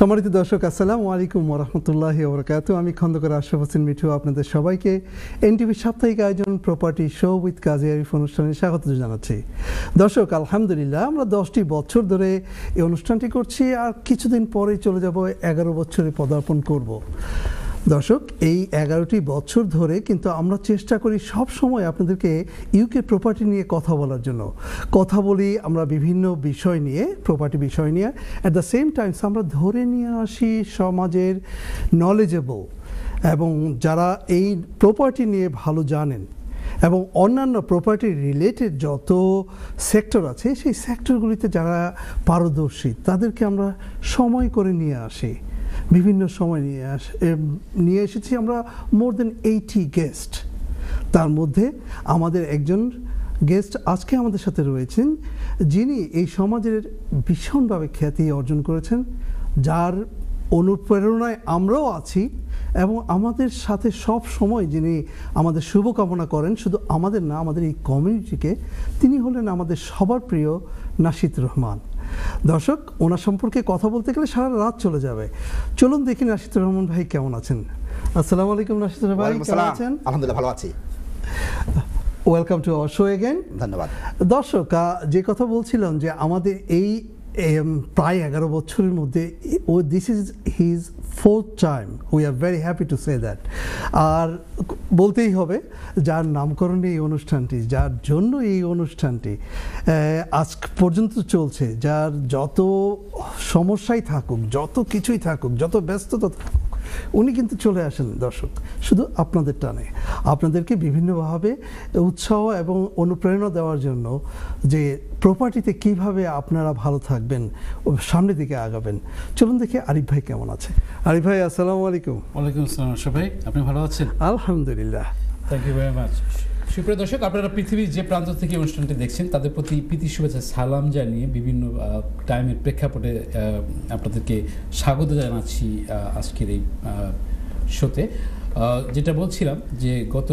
সম্মানিত দর্শক আসসালামু আলাইকুম ওরহমতুল্লাহ ওবরাকাত আমি খন্দকার আশরাফ হোসেন মিঠু আপনাদের সবাইকে এনটিভি সাপ্তাহিক আয়োজন property show with Kazi Arif অনুষ্ঠানে স্বাগত জানাচ্ছি দর্শক আলহামদুলিল্লাহ আমরা দশটি বছর ধরে এই অনুষ্ঠানটি করছি আর কিছুদিন পরেই চলে যাব এগারো বছরে পদার্পণ করব দর্শক এই এগারোটি বছর ধরে কিন্তু আমরা চেষ্টা করি সব সময় আপনাদেরকে ইউকে প্রপার্টি নিয়ে কথা বলার জন্য কথা বলি আমরা বিভিন্ন বিষয় নিয়ে প্রপার্টি বিষয় নিয়ে অ্যাট দ্য সেম টাইমস আমরা ধরে নিয়ে আসি সমাজের নলেজেবল এবং যারা এই প্রপার্টি নিয়ে ভালো জানেন এবং অন্যান্য প্রপার্টি রিলেটেড যত সেক্টর আছে সেই সেক্টরগুলিতে যারা পারদর্শী তাদেরকে আমরা সময় করে নিয়ে আসি বিভিন্ন সময় নিয়ে আস নিয়ে এসেছি আমরা মোর দেন এইটি গেস্ট তার মধ্যে আমাদের একজন গেস্ট আজকে আমাদের সাথে রয়েছেন যিনি এই সমাজের ভীষণভাবে খ্যাতি অর্জন করেছেন যার অনুপ্রেরণায় আমরাও আছি এবং আমাদের সাথে সব সময় যিনি আমাদের শুভকামনা করেন শুধু আমাদের না আমাদের এই কমিউনিটিকে তিনি হলেন আমাদের সবার প্রিয় নাসিদ রহমান দর্শক ওনার সম্পর্কে কথা বলতে গেলে সারা রাত চলে যাবে চলুন দেখি রাশিদ রহমান ভাই কেমন আছেন আসসালামু আলাইকুম রাশিদ রহমান ভাই কেমন আছেন আলহামদুলিল্লাহ ভালো আছি ওয়েলকাম টু শো এগেন ধন্যবাদ দর্শক যে কথা বলছিলাম যে আমাদের এই Um, প্রায় এগারো বছরের মধ্যে ও this is his fourth time we are very happy to say that আর বলতেই হবে যার নামকরণে এই অনুষ্ঠানটি যার জন্য এই অনুষ্ঠানটি আজ পর্যন্ত চলছে যার যত সমস্যাই থাকুক যত কিছুই থাকুক যত ব্যস্ততা থাকুক উনি কিন্তু চলে আসেন দর্শক শুধু আপনাদের টানে আপনাদেরকে বিভিন্নভাবে উৎসাহ এবং অনুপ্রেরণা দেওয়ার জন্য যে প্রপার্টিতে কিভাবে আপনারা ভালো থাকবেন ও সামনের দিকে আগাবেন চলুন দেখি আরিফ ভাই কেমন আছে আরিফ ভাই আসসালামু আলাইকুম ওয়ালাইকুম আসসালাম ভাই আপনি ভালো আছেন আলহামদুলিল্লাহ থ্যাংক ইউ ভেরি মাচ সুপ্রিয় দর্শক আপনারা পৃথিবীর যে প্রান্ত থেকে অনুষ্ঠানটি দেখছেন তাদের প্রতি প্রীতি শুভেচ্ছা সালাম জানিয়ে বিভিন্ন টাইমের প্রেক্ষাপটে আপনাদেরকে স্বাগত জানাচ্ছি আজকের এই শোতে যেটা বলছিলাম যে গত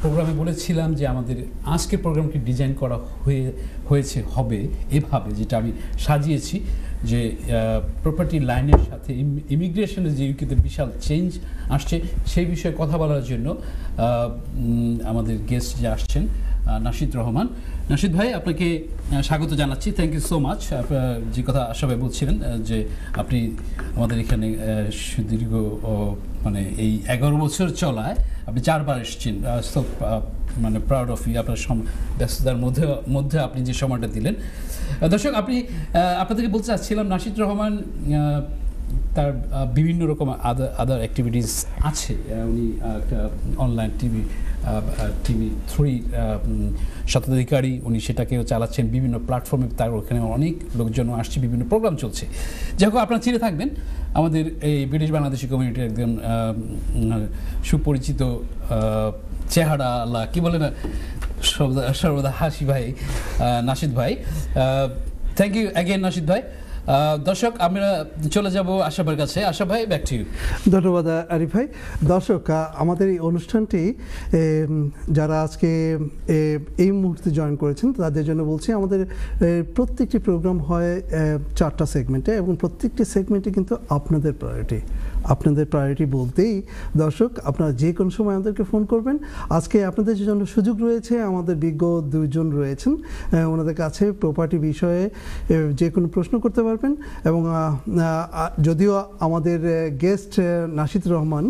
প্রোগ্রামে বলেছিলাম যে আমাদের আজকের প্রোগ্রামটি ডিজাইন করা হয়ে হয়েছে হবে এভাবে যেটা আমি সাজিয়েছি যে প্রপার্টি লাইনের সাথে ইমিগ্রেশনের যে ইউকেতে বিশাল চেঞ্জ আসছে সেই বিষয়ে কথা বলার জন্য আমাদের গেস্ট যে আসছেন নাসিদ রহমান নাসিদ ভাই আপনাকে স্বাগত জানাচ্ছি থ্যাংক ইউ সো মাচ যে কথা সবাই বলছিলেন যে আপনি আমাদের এখানে সুদীর্ঘ মানে এই এগারো বছর চলায় আপনি চারবার এসেছেন মানে প্রাউড অফ ইউ আপনার ব্যস্ততার মধ্যে মধ্যে আপনি যে সময়টা দিলেন দর্শক আপনি আপনাদেরকে বলতে চাচ্ছিলাম নাসির রহমান তার বিভিন্ন রকম আদার আদার অ্যাক্টিভিটিস আছে উনি একটা অনলাইন টিভি টিভি থ্রি স্বত্বাধিকারী উনি সেটাকেও চালাচ্ছেন বিভিন্ন প্ল্যাটফর্মে তার ওখানে অনেক লোকজন আসছে বিভিন্ন প্রোগ্রাম চলছে যাই হোক আপনারা চিনে থাকবেন আমাদের এই ব্রিটিশ বাংলাদেশি কমিউনিটির একজন সুপরিচিত চেহারা আল্লাহ কী বলে না সর্বদা সর্বদা হাসি ভাই নাসিদ ভাই থ্যাংক ইউ অ্যাগেন নাসিদ ভাই দর্শক আমরা চলে যাব আশাবার কাছে আশা ভাই ব্যাক টু ধন্যবাদ আরিফ ভাই দর্শক আমাদের এই অনুষ্ঠানটি যারা আজকে এই মুহূর্তে জয়েন করেছেন তাদের জন্য বলছি আমাদের প্রত্যেকটি প্রোগ্রাম হয় চারটা সেগমেন্টে এবং প্রত্যেকটি সেগমেন্টে কিন্তু আপনাদের প্রায়োরিটি আপনাদের প্রায়োরিটি বলতেই দর্শক আপনারা যে কোনো সময় আমাদেরকে ফোন করবেন আজকে আপনাদের জন্য সুযোগ রয়েছে আমাদের বিজ্ঞ দুজন রয়েছেন ওনাদের কাছে প্রপার্টি বিষয়ে যে কোনো প্রশ্ন করতে পারবেন এবং যদিও আমাদের গেস্ট নাসিদ রহমান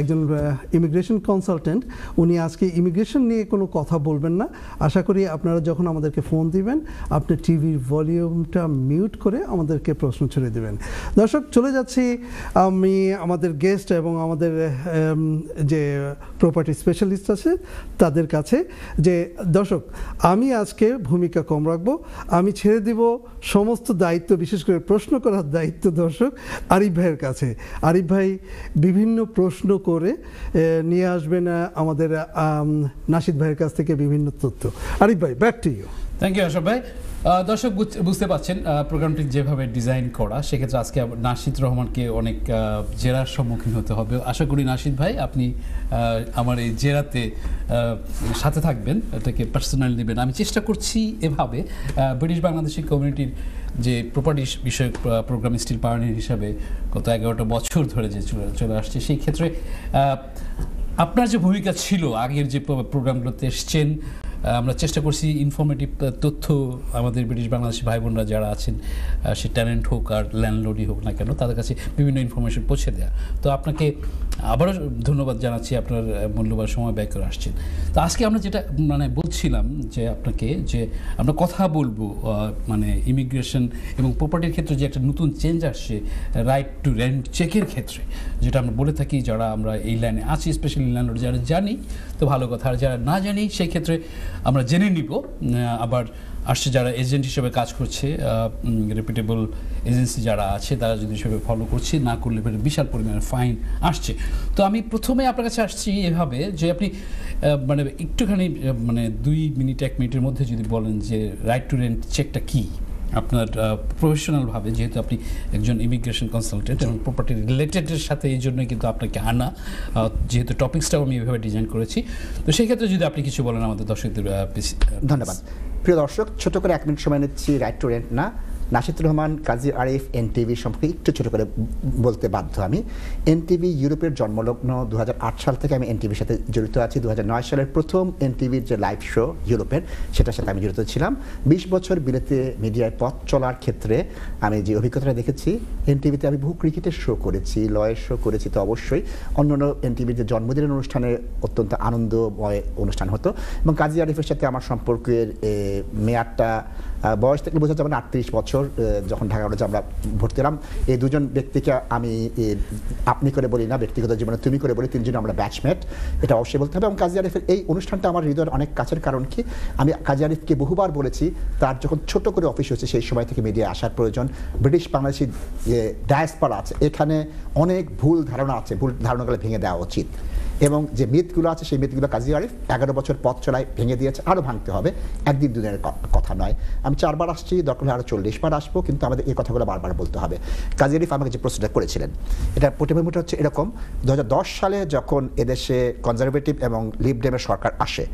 একজন ইমিগ্রেশন কনসালটেন্ট উনি আজকে ইমিগ্রেশন নিয়ে কোনো কথা বলবেন না আশা করি আপনারা যখন আমাদেরকে ফোন দিবেন আপনি টিভির ভলিউমটা মিউট করে আমাদেরকে প্রশ্ন ছেড়ে দেবেন দর্শক চলে যাচ্ছি আমি আমাদের গেস্ট এবং আমাদের um, যে প্রপার্টি স্পেশালিস্ট আছে তাদের কাছে যে দর্শক আমি আজকে ভূমিকা কম রাখব আমি ছেড়ে দিব সমস্ত দায়িত্ব বিশেষ করে প্রশ্ন করার দায়িত্ব দর্শক আরিফ ভাইয়ের কাছে আরিফ ভাই বিভিন্ন প্রশ্ন করে নিয়ে আসবেন আমাদের নাসিদ ভাইয়ের কাছ থেকে বিভিন্ন তথ্য আরিফ ভাই back to you thank you Ashok ভাই দর্শক বুঝতে পাচ্ছেন প্রোগ্রামটি যেভাবে ডিজাইন করা সেক্ষেত্রে আজকে নাসিদ রহমানকে অনেক জেরার সম্মুখীন হতে হবে আশা করি নাসিদ ভাই আপনি আমার এই জেরাতে সাথে থাকবেন এটাকে পার্সোনাল নেবেন আমি চেষ্টা করছি এভাবে ব্রিটিশ বাংলাদেশি কমিউনিটির যে প্রপার্টি বিষয়ক প্রোগ্রাম স্টিল পার্টনার হিসাবে গত এগারোটা বছর ধরে যে চলে আসছে সেই ক্ষেত্রে আপনার যে ভূমিকা ছিল আগের যে প্রোগ্রামগুলোতে এসছেন আমরা চেষ্টা করছি ইনফরমেটিভ তথ্য আমাদের ব্রিটিশ বাংলাদেশি ভাই বোনরা যারা আছেন সে ট্যালেন্ট হোক আর ল্যান্ডলোডই হোক না কেন তাদের কাছে বিভিন্ন ইনফরমেশন পৌঁছে দেওয়া তো আপনাকে আবারও ধন্যবাদ জানাচ্ছি আপনার মূল্যবান সময় ব্যয় করে আসছেন তো আজকে আমরা যেটা মানে বলছিলাম যে আপনাকে যে আমরা কথা বলবো মানে ইমিগ্রেশন এবং প্রপার্টির ক্ষেত্রে যে একটা নতুন চেঞ্জ আসছে রাইট টু রেন্ট চেকের ক্ষেত্রে যেটা আমরা বলে থাকি যারা আমরা এই লাইনে আছি স্পেশালি লাইন যারা জানি তো ভালো কথা আর যারা না জানি সেই ক্ষেত্রে আমরা জেনে নিব আবার আসছে যারা এজেন্ট হিসেবে কাজ করছে রেপিটেবল এজেন্সি যারা আছে তারা যদি হিসেবে ফলো করছে না করলে বিশাল পরিমাণে ফাইন আসছে তো আমি প্রথমে আপনার কাছে আসছি এভাবে যে আপনি মানে একটুখানি মানে দুই মিনিট এক মিনিটের মধ্যে যদি বলেন যে রাইট টু রেন্ট চেকটা কী আপনার প্রফেশনালভাবে যেহেতু আপনি একজন ইমিগ্রেশন কনসালটেন্ট এবং প্রপার্টি রিলেটেডের সাথে এই জন্যই কিন্তু আপনাকে আনা যেহেতু টপিক্সটাও আমি এভাবে ডিজাইন করেছি তো সেই ক্ষেত্রে যদি আপনি কিছু বলেন আমাদের দর্শকদের ধন্যবাদ প্রিয় দর্শক ছোট করে এক মিনিট সময় নিচ্ছি রাইট টু রেন্ট না নাসিদুর রহমান কাজী আরিফ এন টিভি সম্পর্কে একটু ছোট করে বলতে বাধ্য আমি এনটিভি ইউরোপের জন্মলগ্ন দু সাল থেকে আমি এনটিভির সাথে জড়িত আছি দু সালের প্রথম এনটিভির যে লাইভ শো ইউরোপের সেটার সাথে আমি জড়িত ছিলাম বিশ বছর বিলেতে মিডিয়ায় পথ চলার ক্ষেত্রে আমি যে অভিজ্ঞতাটা দেখেছি এনটিভিতে আমি বহু ক্রিকেটের শো করেছি লয়ের শো করেছি তো অবশ্যই অন্য অন্য এনটিভির যে জন্মদিনের অনুষ্ঠানে অত্যন্ত আনন্দময় অনুষ্ঠান হতো এবং কাজী আরিফের সাথে আমার সম্পর্কের মেয়াদটা বয়স থেকে বোঝা যাবে আটত্রিশ বছর যখন ঢাকা কলেজে আমরা ভর্তি হলাম এই দুজন ব্যক্তিকে আমি আপনি করে বলি না ব্যক্তিগত জীবনে তুমি করে বলি তিনজন আমরা ব্যাচমেট এটা অবশ্যই বলতে হবে এবং কাজী আরিফের এই অনুষ্ঠানটা আমার হৃদয়ের অনেক কাছের কারণ কি আমি কাজী আরিফকে বহুবার বলেছি তার যখন ছোট করে অফিস হয়েছে সেই সময় থেকে মিডিয়া আসার প্রয়োজন ব্রিটিশ বাংলাদেশি যে ডায়াসপারা আছে এখানে অনেক ভুল ধারণা আছে ভুল ধারণাগুলো ভেঙে দেওয়া উচিত এবং যে মিথগুলো আছে সেই মিথগুলো কাজী আরিফ এগারো বছর পথ চলায় ভেঙে দিয়েছে আরও ভাঙতে হবে একদিন দুদিনের কথা নয় আমি চারবার আসছি দরকার আরও চল্লিশ বার আসবো কিন্তু আমাদের এই কথাগুলো বারবার বলতে হবে কাজী আরিফ আমাকে যে প্রশ্নটা করেছিলেন এটা প্রতিবিম্বটা হচ্ছে এরকম দু সালে যখন এদেশে কনজারভেটিভ এবং লিবডেমের সরকার আসে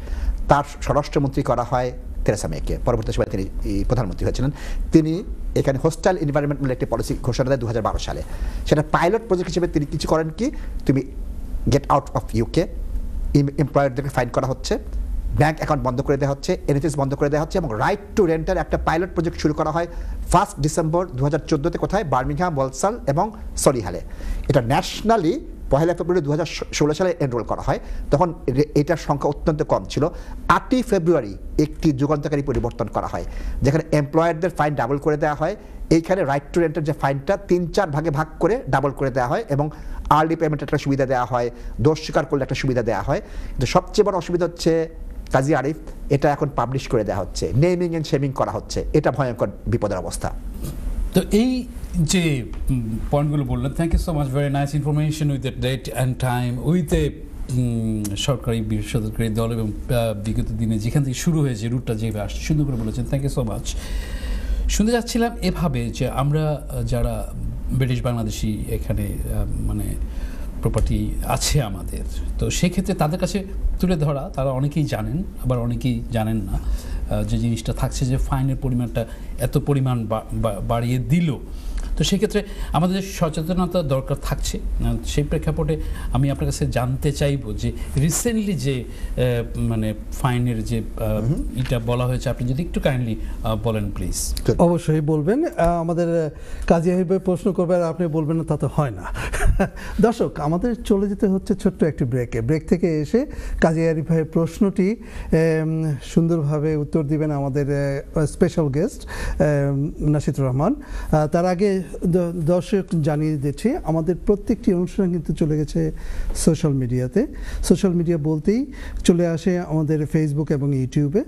তার স্বরাষ্ট্রমন্ত্রী করা হয় তেরেসা মেয়েকে পরবর্তী সময় তিনি প্রধানমন্ত্রী হয়েছিলেন তিনি এখানে হোস্টাইল এনভায়রনমেন্ট একটি পলিসি ঘোষণা দেয় দু সালে সেটা পাইলট প্রজেক্ট হিসেবে তিনি কিছু করেন কি তুমি গেট আউট অফ ইউকে এমপ্লয়ারদেরকে ফাইন করা হচ্ছে ব্যাঙ্ক অ্যাকাউন্ট বন্ধ করে দেওয়া হচ্ছে এনএসএস বন্ধ করে দেওয়া হচ্ছে এবং রাইট টু রেন্টার একটা পাইলট প্রজেক্ট শুরু করা হয় ফার্স্ট ডিসেম্বর দু হাজার চোদ্দোতে কোথায় বার্মিংহাম বলসাল এবং সরিহালে এটা ন্যাশনালি পহেলা ফেব্রুয়ারি দু হাজার ষোলো সালে এনরোল করা হয় তখন এটার সংখ্যা অত্যন্ত কম ছিল আটই ফেব্রুয়ারি একটি যুগান্তকারী পরিবর্তন করা হয় যেখানে এমপ্লয়ারদের ফাইন ডাবল করে দেওয়া হয় এইখানে রাইট টু রেন্টের যে ফাইনটা তিন চার ভাগে ভাগ করে ডাবল করে দেওয়া হয় এবং আর্লি পেমেন্ট একটা সুবিধা দেওয়া হয় দোষ স্বীকার করলে একটা সুবিধা দেওয়া হয় কিন্তু সবচেয়ে বড় অসুবিধা হচ্ছে কাজী আরিফ এটা এখন পাবলিশ করে দেওয়া হচ্ছে নেমিং অ্যান্ড শেমিং করা হচ্ছে এটা ভয়ঙ্কর বিপদের অবস্থা তো এই যে পয়েন্টগুলো বললেন thank you so much very nice information with date and time with এ সরকারি বিশ্বকারী দল এবং বিগত দিনে যেখান থেকে শুরু হয়েছে রুটটা যেভাবে আসছে সুন্দর করে বলেছেন থ্যাংক ইউ সো মাচ শুনতে যাচ্ছিলাম এভাবে যে আমরা যারা ব্রিটিশ বাংলাদেশি এখানে মানে প্রপার্টি আছে আমাদের তো সেক্ষেত্রে তাদের কাছে তুলে ধরা তারা অনেকেই জানেন আবার অনেকেই জানেন না যে জিনিসটা থাকছে যে ফাইনের পরিমাণটা এত পরিমাণ বাড়িয়ে দিল তো সেক্ষেত্রে আমাদের সচেতনতা দরকার থাকছে সেই প্রেক্ষাপটে আমি আপনার কাছে জানতে চাইব যে রিসেন্টলি যে মানে ফাইনের যে এটা বলা হয়েছে আপনি যদি একটু কাইন্ডলি বলেন প্লিজ অবশ্যই বলবেন আমাদের কাজী হাবিবে প্রশ্ন করবে আর আপনি বলবেন না তা তো হয় না দর্শক আমাদের চলে যেতে হচ্ছে ছোট্ট একটি ব্রেকে ব্রেক থেকে এসে কাজী আরিফ ভাইয়ের প্রশ্নটি সুন্দরভাবে উত্তর দিবেন আমাদের স্পেশাল গেস্ট নাসিদুর রহমান তার আগে দর্শক জানিয়ে দিচ্ছে আমাদের প্রত্যেকটি অনুষ্ঠান কিন্তু চলে গেছে সোশ্যাল মিডিয়াতে সোশ্যাল মিডিয়া বলতেই চলে আসে আমাদের ফেসবুক এবং ইউটিউবে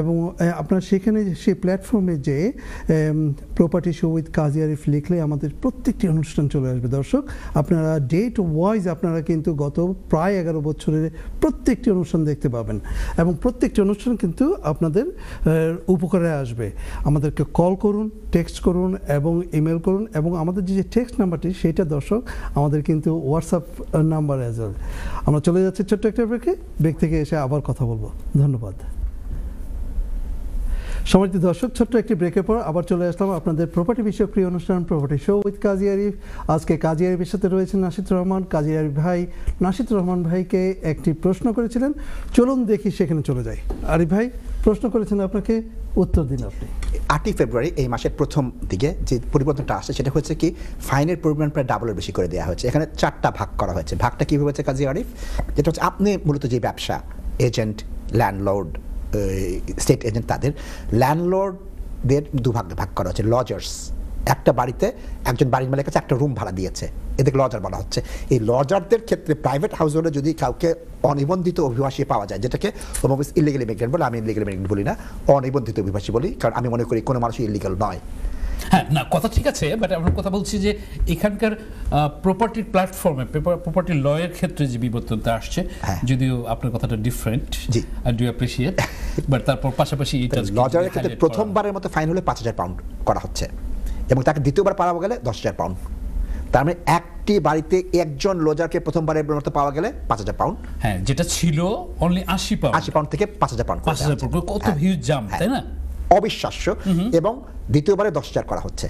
এবং আপনার সেখানে সেই প্ল্যাটফর্মে যে property show with Kazi Arif লিখলে আমাদের প্রত্যেকটি অনুষ্ঠান চলে আসবে দর্শক আপনারা ডেট ওয়াইজ আপনারা কিন্তু গত প্রায় এগারো বছরের প্রত্যেকটি অনুষ্ঠান দেখতে পাবেন এবং প্রত্যেকটি অনুষ্ঠান কিন্তু আপনাদের উপকারে আসবে আমাদেরকে কল করুন টেক্সট করুন এবং ইমেল করুন করুন এবং আমাদের যে টেক্সট নাম্বারটি সেইটা দর্শক আমাদের কিন্তু হোয়াটসঅ্যাপ নাম্বার অ্যাজ আমরা চলে যাচ্ছি ছোট্ট একটা ব্রেকে ব্রেক থেকে এসে আবার কথা বলবো ধন্যবাদ সমাজিত দর্শক ছোট্ট একটি ব্রেকের পর আবার চলে আসলাম আপনাদের প্রপার্টি বিষয়ক প্রিয় অনুষ্ঠান property show with Kazi Arif আজকে কাজী আরিফের সাথে রয়েছেন নাসিদ রহমান কাজী আরিফ ভাই নাসিদ রহমান ভাইকে একটি প্রশ্ন করেছিলেন চলুন দেখি সেখানে চলে যাই আরিফ ভাই প্রশ্ন করেছেন আপনাকে উত্তর দিন আপনি আটই ফেব্রুয়ারি এই মাসের প্রথম দিকে যে পরিবর্তনটা আসে সেটা হচ্ছে কি ফাইনের পরিমাণ প্রায় ডাবলের বেশি করে দেওয়া হয়েছে এখানে চারটা ভাগ করা হয়েছে ভাগটা কীভাবে হচ্ছে কাজী আরিফ যেটা হচ্ছে আপনি মূলত যে ব্যবসা এজেন্ট ল্যান্ডলর্ড স্টেট এজেন্ট তাদের ল্যান্ডলোডদের দুভাগে ভাগ করা হচ্ছে লজার্স একটা বাড়িতে একজন বাড়ির মালিক কাছে একটা রুম ভাড়া দিয়েছে এদেরকে লজার বলা হচ্ছে এই লজারদের ক্ষেত্রে প্রাইভেট হাউস হোল্ডে যদি কাউকে অনিবন্ধিত অভিবাসী পাওয়া যায় যেটাকে অফিস ইলিগেল ইমিগ্রেন্ট বলে আমি ইলিগেলি ইমিগ্রেন্ট বলি না অনিবন্ধিত অভিবাসী বলি কারণ আমি মনে করি কোনো মানুষ ইলিগাল নয় হ্যাঁ না কথা ঠিক আছে বাট আমরা কথা বলছি যে এখানকার প্রপার্টির প্ল্যাটফর্মে প্রপার্টি লয়ের ক্ষেত্রে যে বিবর্তনটা আসছে হ্যাঁ। যদিও আপনার কথাটা ডিফারেন্ট জি আই ডু অ্যাপ্রিসিয়েট বাট তারপর পাশাপাশি এটা লজারের ক্ষেত্রে প্রথমবারের মতো ফাইন হলে পাঁচ হাজার পাউন্ড করা হচ্ছে এবং তাকে দ্বিতীয়বার পাওয়া গেলে দশ হাজার পাউন্ড তার মানে একটি বাড়িতে একজন লজারকে প্রথমবারের মতো পাওয়া গেলে পাঁচ হাজার পাউন্ড হ্যাঁ যেটা ছিল অনলি আশি পাউন্ড আশি পাউন্ড থেকে পাঁচ হাজার পাউন্ড পাঁচ হাজার পাউন্ড কত হিউজ হ্যাঁ। জাম্প হ্যাঁ। তাই না অবিশ্বাস্য এবং দ্বিতীয়বারে দশ হাজার করা হচ্ছে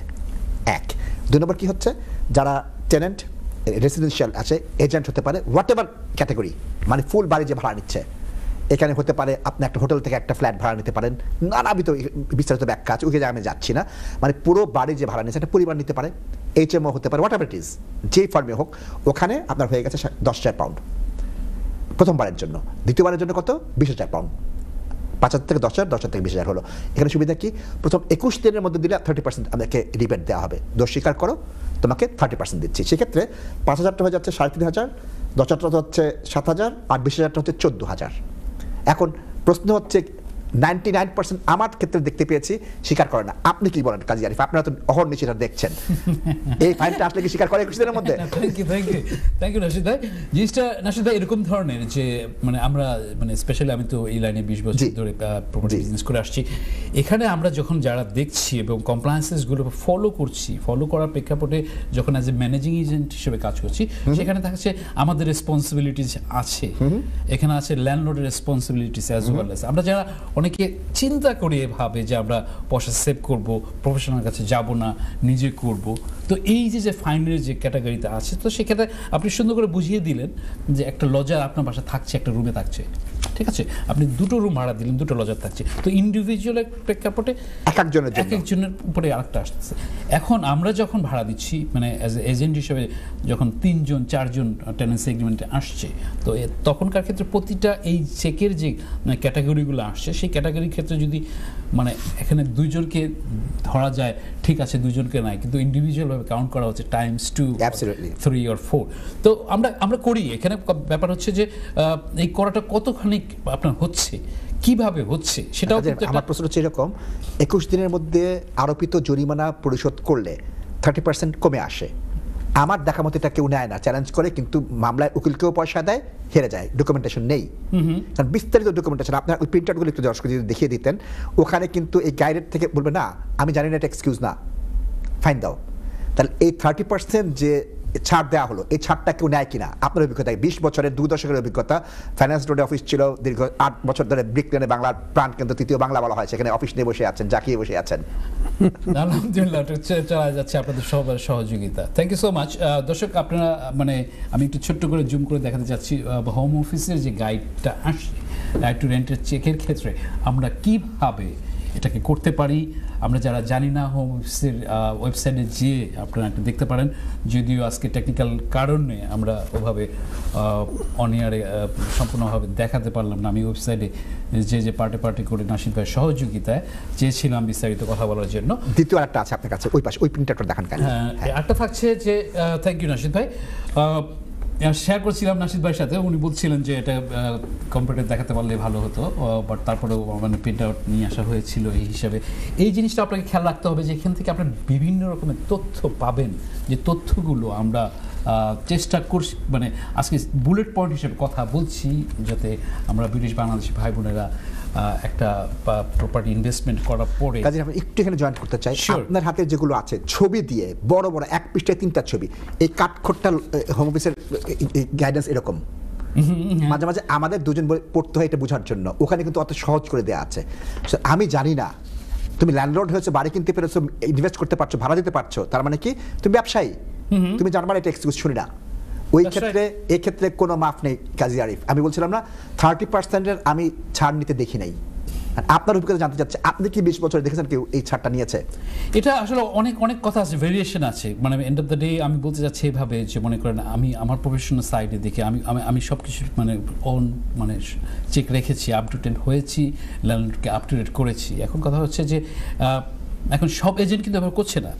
এক দুই নম্বর কি হচ্ছে যারা টেনেন্ট রেসিডেন্সিয়াল আছে এজেন্ট হতে পারে হোয়াট এভার ক্যাটাগরি মানে ফুল বাড়ি যে ভাড়া নিচ্ছে এখানে হতে পারে আপনি একটা হোটেল থেকে একটা ফ্ল্যাট ভাড়া নিতে পারেন নানাবিধ বিস্তারিত ব্যাখ্যা আছে ওই আমি যাচ্ছি না মানে পুরো বাড়ি যে ভাড়া নিচ্ছে একটা পরিবার নিতে পারে এইচ এমও হতে পারে হোয়াট এভার ইট ইজ যেই ফার্মে হোক ওখানে আপনার হয়ে গেছে দশ হাজার পাউন্ড প্রথমবারের জন্য দ্বিতীয়বারের জন্য কত বিশ হাজার পাউন্ড পাঁচ হাজার থেকে দশ হাজার দশ থেকে বিশ হাজার হলো এখানে সুবিধা কি প্রথম একুশ দিনের মধ্যে দিলে থার্টি পার্সেন্ট আমাদেরকে রিবেট দেওয়া হবে দোষ স্বীকার করো তোমাকে থার্টি পার্সেন্ট দিচ্ছি সেক্ষেত্রে পাঁচ হাজারটা হয়ে যাচ্ছে সাড়ে তিন হাজার দশ হাজারটা হচ্ছে সাত হাজার আর বিশ হাজারটা হচ্ছে চোদ্দো হাজার এখন প্রশ্ন হচ্ছে নাইনটি নাইন পার্সেন্ট আমার ক্ষেত্রে দেখতে পেয়েছি স্বীকার করে না আপনি কি বলেন কাজী আরিফ আপনারা তো দেখছেন এই আসলে কি স্বীকার করে মধ্যে thank you thank you thank you ভাই জিনিসটা ভাই এরকম ধরনের যে মানে আমরা মানে স্পেশালি আমি তো এই লাইনে বিশ বছর ধরে বিজনেস করে আসছি এখানে আমরা যখন যারা দেখছি এবং কমপ্লায়েন্সেসগুলো ফলো করছি ফলো করার প্রেক্ষাপটে যখন অ্যাজ এ ম্যানেজিং এজেন্ট হিসেবে কাজ করছি সেখানে থাকছে আমাদের রেসপন্সিবিলিটিস আছে এখানে আছে ল্যান্ডলর্ডের রেসপন্সিবিলিটিস অ্যাজ ওয়েল অ্যাজ আমরা যারা অনেকে চিন্তা করে ভাবে যে আমরা পয়সা সেভ করব প্রফেশনাল কাছে যাব না নিজে করব তো এই যে যে ফাইনাল যে ক্যাটাগরিতে আছে তো সেক্ষেত্রে আপনি সুন্দর করে বুঝিয়ে দিলেন যে একটা লজার আপনার বাসা থাকছে একটা রুমে থাকছে ঠিক আছে আপনি দুটো রুম ভাড়া দিলেন দুটো লজার থাকছে তো ইন্ডিভিজুয়ালের প্রেক্ষাপটে এক একজনের এক একজনের উপরে আরেকটা আসতেছে এখন আমরা যখন ভাড়া দিচ্ছি মানে অ্যাজ এ এজেন্ট হিসেবে যখন তিনজন চারজন টেনেন্সি এগ্রিমেন্টে আসছে তো তখনকার ক্ষেত্রে প্রতিটা এই চেকের যে ক্যাটাগরিগুলো আসছে সেই ক্যাটাগরির ক্ষেত্রে যদি মানে এখানে দুইজনকে ধরা যায় ঠিক আছে দুইজনকে নাই কিন্তু ইন্ডিভিজুয়ালভাবে কাউন্ট করা হচ্ছে times two three or four তো আমরা আমরা করি এখানে ব্যাপার হচ্ছে যে এই করাটা কতখানি আপনার হচ্ছে কিভাবে হচ্ছে সেটাও আচ্ছা, আমার প্রশ্ন হচ্ছে এরকম একুশ দিনের মধ্যে আরোপিত জরিমানা পরিশোধ করলে থার্টি পার্সেন্ট কমে আসে আমার দেখা মতো এটা কেউ নেয় না চ্যালেঞ্জ করে কিন্তু মামলায় উকিলকেও পয়সা দেয় হেরে যায় ডকুমেন্টেশন নেই কারণ বিস্তারিত ডকুমেন্টেশন আপনার ওই প্রিন্টারগুলো একটু দর্শক যদি দেখিয়ে দিতেন ওখানে কিন্তু এই গাইডের থেকে বলবে না আমি জানি না এটা এক্সকিউজ না ফাইন দাও তাহলে এই থার্টি পার্সেন্ট যে ছাড় দেওয়া হলো এই ছাড়টা কেউ নেয় কিনা আপনার অভিজ্ঞতায় বিশ বছরের দু দশকের অভিজ্ঞতা ফাইন্যান্স রোডে অফিস ছিল দীর্ঘ আট বছর ধরে ব্রিকলেনে বাংলার প্রাণ প্রাণকেন্দ্র তৃতীয় বাংলা বলা হয় সেখানে অফিস নিয়ে বসে আছেন জাকিয়ে বসে আছেন আলহামদুলিল্লাহ চালা যাচ্ছে আপনাদের সবার সহযোগিতা থ্যাংক ইউ সো মাচ দর্শক আপনারা মানে আমি একটু ছোট্ট করে জুম করে দেখাতে চাচ্ছি হোম অফিসের যে গাইডটা আসছে টু রেন্টের চেকের ক্ষেত্রে আমরা কিভাবে এটাকে করতে পারি আমরা যারা জানি না হোম অফিসের ওয়েবসাইটে যেয়ে আপনারা একটা দেখতে পারেন যদিও আজকে টেকনিক্যাল কারণে আমরা ওভাবে অনিয়ারে সম্পূর্ণভাবে দেখাতে পারলাম না আমি ওয়েবসাইটে যে যে পার্টে পার্টে করে নাসির ভাই সহযোগিতায় চেয়েছিলাম বিস্তারিত কথা বলার জন্য দ্বিতীয় একটা আছে আপনার কাছে ওই পাশে ওই প্রিন্টারটা দেখান হ্যাঁ, হ্যাঁ একটা থাকছে যে থ্যাংক ইউ নাসির ভাই শেয়ার করছিলাম নাসিদ ভাইয়ের সাথে উনি বলছিলেন যে এটা কম্পিউটার দেখাতে পারলে ভালো হতো বাট তারপরেও মানে প্রিন্ট আউট নিয়ে আসা হয়েছিল এই হিসাবে এই জিনিসটা আপনাকে খেয়াল রাখতে হবে যে এখান থেকে আপনি বিভিন্ন রকমের তথ্য পাবেন যে তথ্যগুলো আমরা চেষ্টা করছি মানে আজকে বুলেট পয়েন্ট হিসেবে কথা বলছি যাতে আমরা ব্রিটিশ বাংলাদেশি ভাই বোনেরা একটা প্রপার্টি ইনভেস্টমেন্ট করার পরে কাজী আমি একটু এখানে জয়েন করতে চাই আপনার হাতে যেগুলো আছে ছবি দিয়ে বড় বড় এক পৃষ্ঠায় তিনটা ছবি এই কাঠখোট্টা হোম অফিসের গাইডেন্স এরকম হ্যাঁ। মাঝে মাঝে আমাদের দুজন পড়তে হয় এটা বোঝার জন্য ওখানে কিন্তু অত সহজ করে দেওয়া আছে আমি জানি না তুমি ল্যান্ডলর্ড হয়েছে বাড়ি কিনতে পেরেছো ইনভেস্ট করতে পারছো ভাড়া দিতে পারছো তার মানে কি তুমি ব্যবসায়ী তুমি জানবার এটা এক্সকিউজ শুনি না ওই ক্ষেত্রে এক্ষেত্রে কোনো মাফ নেই কাজী আরিফ আমি বলছিলাম না থার্টি পার্সেন্টের আমি ছাড় নিতে দেখি নাই আপনার অভিজ্ঞতা জানতে চাচ্ছি আপনি কি বিশ বছরে দেখেছেন কেউ এই ছাড়টা নিয়েছে এটা আসলে অনেক অনেক কথা আছে ভেরিয়েশন আছে মানে এন্ড অফ দ্য ডে আমি বলতে চাচ্ছি এভাবে যে মনে করেন আমি আমার প্রফেশনাল সাইডে দেখে আমি আমি সব কিছু মানে অন মানে চেক রেখেছি আপ টু ডেট হয়েছি ল্যান্ডকে আপ টু ডেট করেছি এখন কথা হচ্ছে যে এখন সব এজেন্ট কিন্তু ব্যবহার করছে না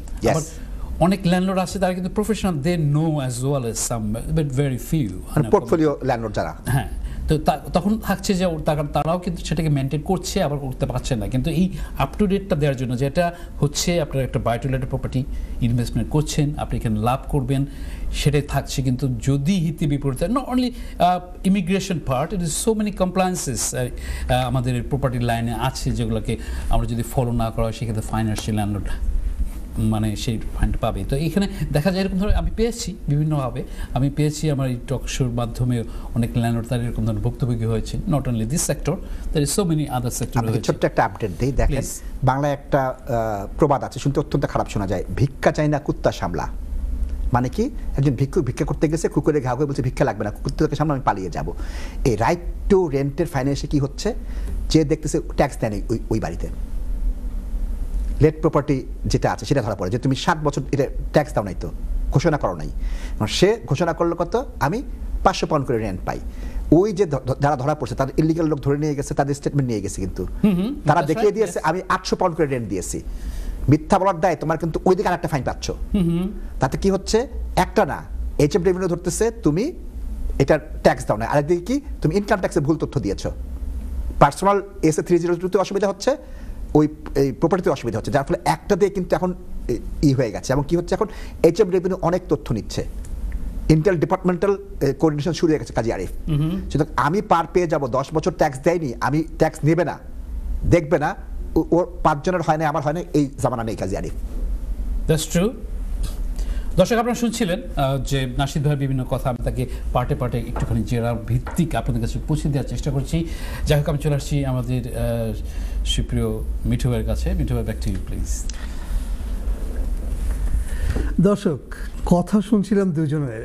অনেক ল্যান্ডলর্ড আছে তারা কিন্তু professional they know as well as some but very few portfolio landlord যারা হ্যাঁ তো তখন থাকছে যে তারাও কিন্তু সেটাকে মেনটেন করছে আবার করতে পারছে না কিন্তু এই আপ টু ডেটটা দেওয়ার জন্য যেটা হচ্ছে আপনার একটা বায়োটোলেটেড প্রপার্টি ইনভেস্টমেন্ট করছেন আপনি এখানে লাভ করবেন সেটাই থাকছে কিন্তু যদি হিতে বিপরীতে not only immigration part it is so many compliances আমাদের প্রপার্টি লাইনে আছে যেগুলোকে আমরা যদি ফলো না করা হয় সেক্ষেত্রে ফাইন্যান্সিয়াল অ্যান্ড মানে সেই ফান্ড পাবে তো এখানে দেখা যায় এরকম ধরনের আমি পেয়েছি বিভিন্নভাবে আমি পেয়েছি আমার এই টকশোর মাধ্যমে অনেক ল্যান্ড তার এরকম ধরনের ভুক্তভোগী হয়েছে নট অনলি দিস সেক্টর তার সো মেনি আদার সেক্টর ছোট্ট একটা আপডেট দিই দেখেন বাংলায় একটা প্রবাদ আছে শুনতে অত্যন্ত খারাপ শোনা যায় ভিক্ষা চাই না কুত্তা সামলা মানে কি একজন ভিক্ষু ভিক্ষা করতে গেছে কুকুরে ঘা হয়ে বলছে ভিক্ষা লাগবে না থেকে সামনে আমি পালিয়ে যাব এই রাইট টু রেন্টের ফাইন্যান্সে কি হচ্ছে যে দেখতেছে ট্যাক্স দেয় ওই ওই বাড়িতে লেট প্রপার্টি যেটা আছে সেটা ধরা পড়ে যে তুমি ষাট বছর এটা ট্যাক্স দাও নাই তো ঘোষণা করো নাই সে ঘোষণা করলো কত আমি পাঁচশো পাউন্ড করে রেন্ট পাই ওই যে যারা ধরা পড়ছে তাদের ইলিগাল লোক ধরে নিয়ে গেছে তাদের স্টেটমেন্ট নিয়ে গেছে কিন্তু আচ্ছা, তারা আচ্ছা, দেখিয়ে দিয়েছে আমি আটশো পাউন্ড করে রেন্ট দিয়েছি মিথ্যা বলার দায় তোমার কিন্তু ওই দিকে আর একটা ফাইন পাচ্ছ তাতে কি হচ্ছে একটা না এইচ এফ রেভিনিউ ধরতেছে তুমি এটা ট্যাক্স দাও না আরেকদিকে কি তুমি ইনকাম ট্যাক্সে ভুল তথ্য দিয়েছ personal S A three zero টুতে অসুবিধা হচ্ছে ওই এই প্রপার্টিতে অসুবিধা হচ্ছে যার ফলে একটা দিয়ে কিন্তু এখন ই হয়ে গেছে এবং কি হচ্ছে এখন এইচএম HM রেভিনিউ অনেক তথ্য নিচ্ছে ইন্টার ডিপার্টমেন্টাল কোঅর্ডিনেশন শুরু হয়ে গেছে কাজী আরিফ সুতরাং আমি পার পেয়ে যাব দশ বছর ট্যাক্স দেয়নি আমি ট্যাক্স নেবে না দেখবে না ওর পাঁচজনের হয় না আমার হয় না এই জামানা নেই কাজী আরিফ দ্যাটস ট্রু দর্শক আপনারা শুনছিলেন যে নাসিদ ভাইয়ের বিভিন্ন কথা আমি তাকে পার্টে পার্টে একটুখানি জেরা ভিত্তিক আপনাদের কাছে পৌঁছে দেওয়ার চেষ্টা করছি যাই হোক আমি চলে আসছি আমাদের সুপ্রিয় মিঠু কাছে Mithu back to you please দর্শক কথা শুনছিলাম দুজনের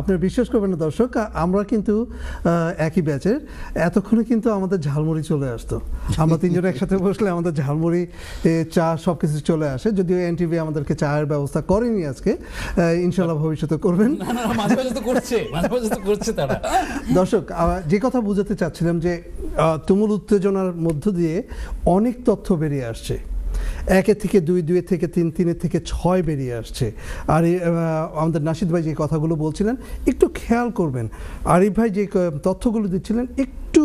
আপনার বিশ্বাস করবেন না দর্শক আমরা কিন্তু একই ব্যাচের এতক্ষণে কিন্তু আমাদের ঝালমুড়ি চলে আসতো আমরা তিনজন একসাথে বসলে আমাদের ঝালমুড়ি চা সব কিছু চলে আসে যদিও এনটিভি আমাদেরকে চায়ের ব্যবস্থা করেনি আজকে ইনশাল্লাহ ভবিষ্যতে করবেন দর্শক যে কথা বুঝাতে চাচ্ছিলাম যে তুমুল উত্তেজনার মধ্য দিয়ে অনেক তথ্য বেরিয়ে আসছে একের থেকে দুই দুই থেকে তিন তিনের থেকে ছয় বেরিয়ে আসছে আর আমাদের নাসিদ ভাই যে কথাগুলো বলছিলেন একটু খেয়াল করবেন আরিফ ভাই যে তথ্যগুলো দিচ্ছিলেন একটু